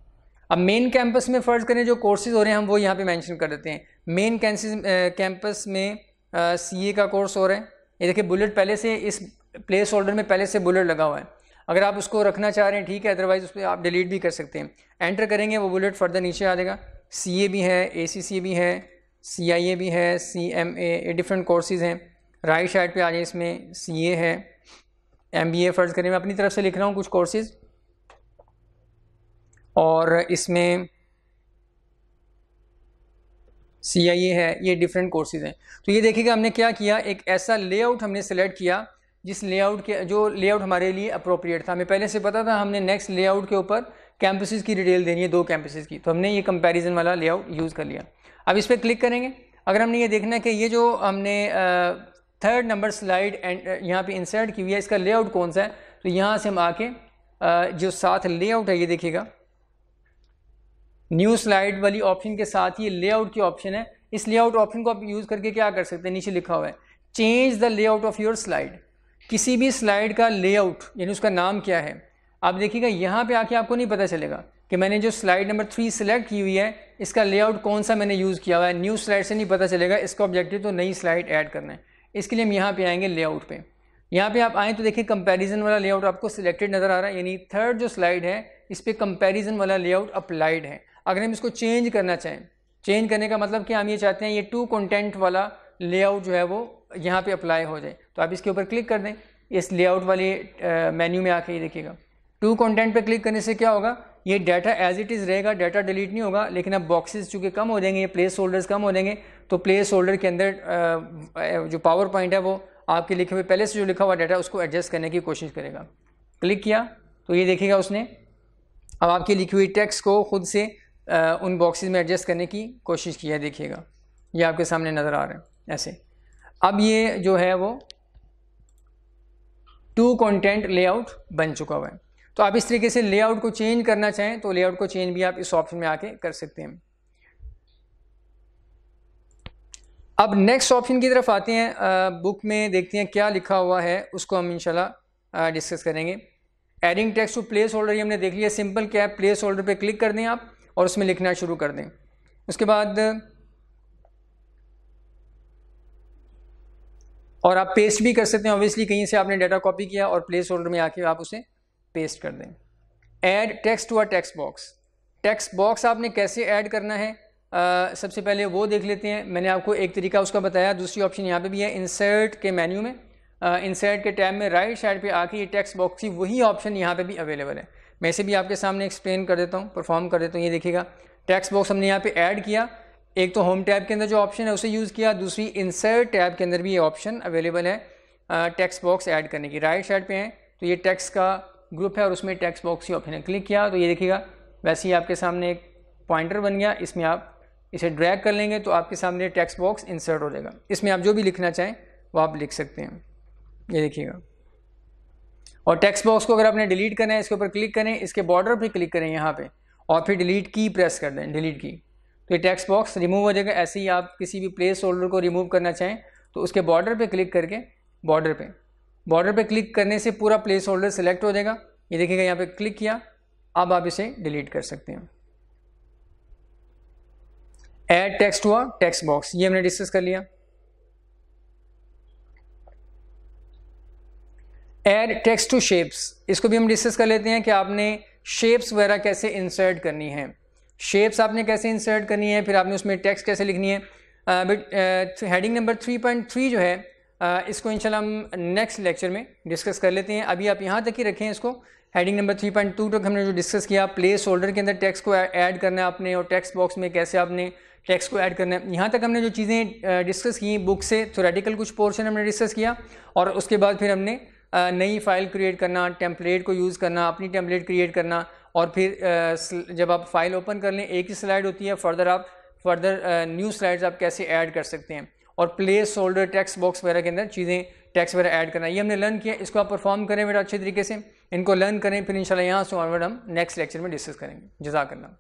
अब मेन कैंपस में फ़र्ज़ करें जो कोर्सेज हो रहे हैं हम वो यहाँ पे मेंशन कर देते हैं मेन कैंपस में सी ए का कोर्स हो रहा है ये देखिए बुलेट पहले से इस प्लेस होल्डर में पहले से बुलेट लगा हुआ है अगर आप उसको रखना चाह रहे हैं ठीक है अदरवाइज़ उस पर आप डिलीट भी कर सकते हैं एंटर करेंगे वो बुलेट फर्दर नीचे आ जाएगा सी ए भी है ए सी सी भी है सी आई ए भी है सी एम ए ये डिफरेंट कोर्सेज़ हैं राइट साइड पर आ जाए इसमें सी ए है एम बी ए फ़र्ज़ करें मैं अपनी तरफ से लिख रहा हूँ कुछ कोर्सेज़ और इसमें सी आई ए है ये डिफरेंट कोर्सेज हैं तो ये देखिएगा हमने क्या किया एक ऐसा लेआउट हमने सेलेक्ट किया जिस लेआउट के जो लेआउट हमारे लिए अप्रोप्रिएट था हमें पहले से पता था हमने नेक्स्ट लेआउट के ऊपर कैंपस की डिटेल देनी है दो कैंपसेस की तो हमने ये कंपैरिजन वाला लेआउट यूज़ कर लिया अब इस पर क्लिक करेंगे अगर हमने ये देखना है कि ये जो हमने थर्ड नंबर स्लाइड एंड यहाँ पर इंसर्ट की हुई है इसका लेआउट कौन सा है तो यहाँ से हम आके जो साथ लेआउट है ये देखिएगा न्यू स्लाइड वाली ऑप्शन के साथ ये लेआउट की ऑप्शन है इस लेआउट ऑप्शन को आप यूज़ करके क्या कर सकते हैं नीचे लिखा हुआ है change the layout of your slide किसी भी स्लाइड का लेआउट यानी उसका नाम क्या है आप देखिएगा यहाँ पे आके आपको नहीं पता चलेगा कि मैंने जो स्लाइड नंबर थ्री सेलेक्ट की हुई है इसका लेआउट कौन सा मैंने यूज़ किया हुआ है न्यू स्लाइड से नहीं पता चलेगा इसका ऑब्जेक्टिव तो नई स्लाइड ऐड करना है इसके लिए हम यहाँ पर आएंगे लेआउट पर यहाँ पर आप आएँ तो देखिए कंपेरिजन वाला लेआउट आपको सिलेक्टेड नज़र आ रहा है यानी थर्ड जो स्लाइड है इस पर कंपेरिजन वाला लेआउट अप्लाइड है अगर हम इसको चेंज करना चाहें चेंज करने का मतलब कि हम ये चाहते हैं ये टू कंटेंट वाला लेआउट जो है वो यहाँ पे अप्लाई हो जाए तो आप इसके ऊपर क्लिक कर दें इस लेआउट वाले मेन्यू में आके ये देखिएगा टू कंटेंट पे क्लिक करने से क्या होगा ये डाटा एज इट इज़ रहेगा डाटा डिलीट नहीं होगा लेकिन अब बॉक्सेस चूँकि कम हो जाएंगे ये प्लेस होल्डर्स कम हो जाएंगे तो प्लेस होल्डर के अंदर जो पावर पॉइंट है वो आपके लिखे हुए पहले से जो लिखा हुआ डाटा उसको एडजस्ट करने की कोशिश करेगा क्लिक किया तो ये देखेगा उसने अब आपकी लिखी हुई टेक्स्ट को खुद से उन बॉक्सेस में एडजस्ट करने की कोशिश की है देखिएगा ये आपके सामने नज़र आ रहे हैं ऐसे अब ये जो है वो टू कंटेंट लेआउट बन चुका हुआ है तो आप इस तरीके से लेआउट को चेंज करना चाहें तो लेआउट को चेंज भी आप इस ऑप्शन में आके कर सकते हैं अब नेक्स्ट ऑप्शन की तरफ आते हैं आ, बुक में देखते हैं क्या लिखा हुआ है उसको हम इंशाल्लाह डिस्कस करेंगे adding text to placeholder ये हमने देख लिया सिंपल क्या है प्लेस होल्डर पर क्लिक कर दें आप और उसमें लिखना शुरू कर दें उसके बाद और आप पेस्ट भी कर सकते हैं ऑब्वियसली कहीं से आपने डाटा कॉपी किया और प्लेस होल्डर में आके आप उसे पेस्ट कर दें add text to a text box text box आपने कैसे ऐड करना है आ, सबसे पहले वो देख लेते हैं मैंने आपको एक तरीका उसका बताया दूसरी ऑप्शन यहाँ पे भी है इंसर्ट के मेन्यू में इंसर्ट के टैब में राइट साइड पे आके ये टेक्स्ट बॉक्स की वही ऑप्शन यहाँ पे भी अवेलेबल है मैं इसे भी आपके सामने एक्सप्लेन कर देता हूँ परफॉर्म कर देता हूँ ये देखिएगा टेक्स्ट बॉक्स हमने यहाँ पे ऐड किया एक तो होम टैब के अंदर जो ऑप्शन है उसे यूज़ किया दूसरी इंसर्ट टैब के अंदर भी ये ऑप्शन अवेलेबल है टेक्स्ट बॉक्स ऐड करने की राइट साइड पे हैं तो ये टेक्स्ट का ग्रुप है और उसमें टेक्स्ट बॉक्स ही ऑप्शन है क्लिक किया तो ये देखिएगा वैसे ही आपके सामने एक पॉइंटर बन गया इसमें आप इसे ड्रैग कर लेंगे तो आपके सामने टेक्स्ट बॉक्स इंसर्ट हो जाएगा इसमें आप जो भी लिखना चाहें वो आप लिख सकते हैं ये देखिएगा और टेक्स्ट बॉक्स को अगर आपने डिलीट करना है इसके ऊपर क्लिक करें इसके बॉर्डर पर क्लिक करें यहाँ पर और फिर डिलीट की प्रेस कर दें डिलीट की तो ये टेक्स्ट बॉक्स रिमूव हो जाएगा ऐसे ही आप किसी भी प्लेस होल्डर को रिमूव करना चाहें तो उसके बॉर्डर पर क्लिक करके बॉर्डर पर बॉर्डर पर क्लिक करने से पूरा प्लेस होल्डर सेलेक्ट हो जाएगा ये देखिएगा यहाँ पर क्लिक किया अब आप इसे डिलीट कर सकते हैं ऐड टेक्स्ट हुआ टेक्स्ट बॉक्स ये हमने डिस्कस कर लिया एड टेक्स्ट टू शेप्स इसको भी हम डिस्कस कर लेते हैं कि आपने शेप्स वगैरह कैसे इंसर्ट करनी है शेप्स आपने कैसे इंसर्ट करनी है फिर आपने उसमें टेक्स्ट कैसे लिखनी है but heading number three point three जो है uh, इसको इंशाल्लाह हम नेक्स्ट लेक्चर में डिस्कस कर लेते हैं अभी आप यहाँ तक ही रखें इसको heading number three point two तक हमने जो डिस्कस किया प्लेस होल्डर के अंदर टेक्स्ट को ऐड करना है आपने और टेक्स्ट बॉक्स में कैसे आपने टेक्स्ट को ऐड करना है यहाँ तक हमने जो चीज़ें डिस्कस की बुक से थोरेटिकल कुछ पोर्शन हमने डिस्कस किया और उसके बाद फिर हमने नई फाइल क्रिएट करना टेम्पलेट को यूज़ करना अपनी टेम्पलेट क्रिएट करना और फिर जब आप फाइल ओपन कर लें एक ही स्लाइड होती है फर्दर आप फर्दर न्यू स्लाइड्स आप कैसे ऐड कर सकते हैं और प्लेस होल्डर टेक्स्ट बॉक्स वगैरह के अंदर चीज़ें टेक्स्ट वगैरह ऐड करना ये हमने लर्न किया इसको आप परफॉर्म करें बेटा अच्छे तरीके से इनको लर्न करें फिर इंशाल्लाह यहाँ से ऑनवर्ड हम नेक्स्ट लेक्चर में डिस्कस करेंगे जजाकल्ला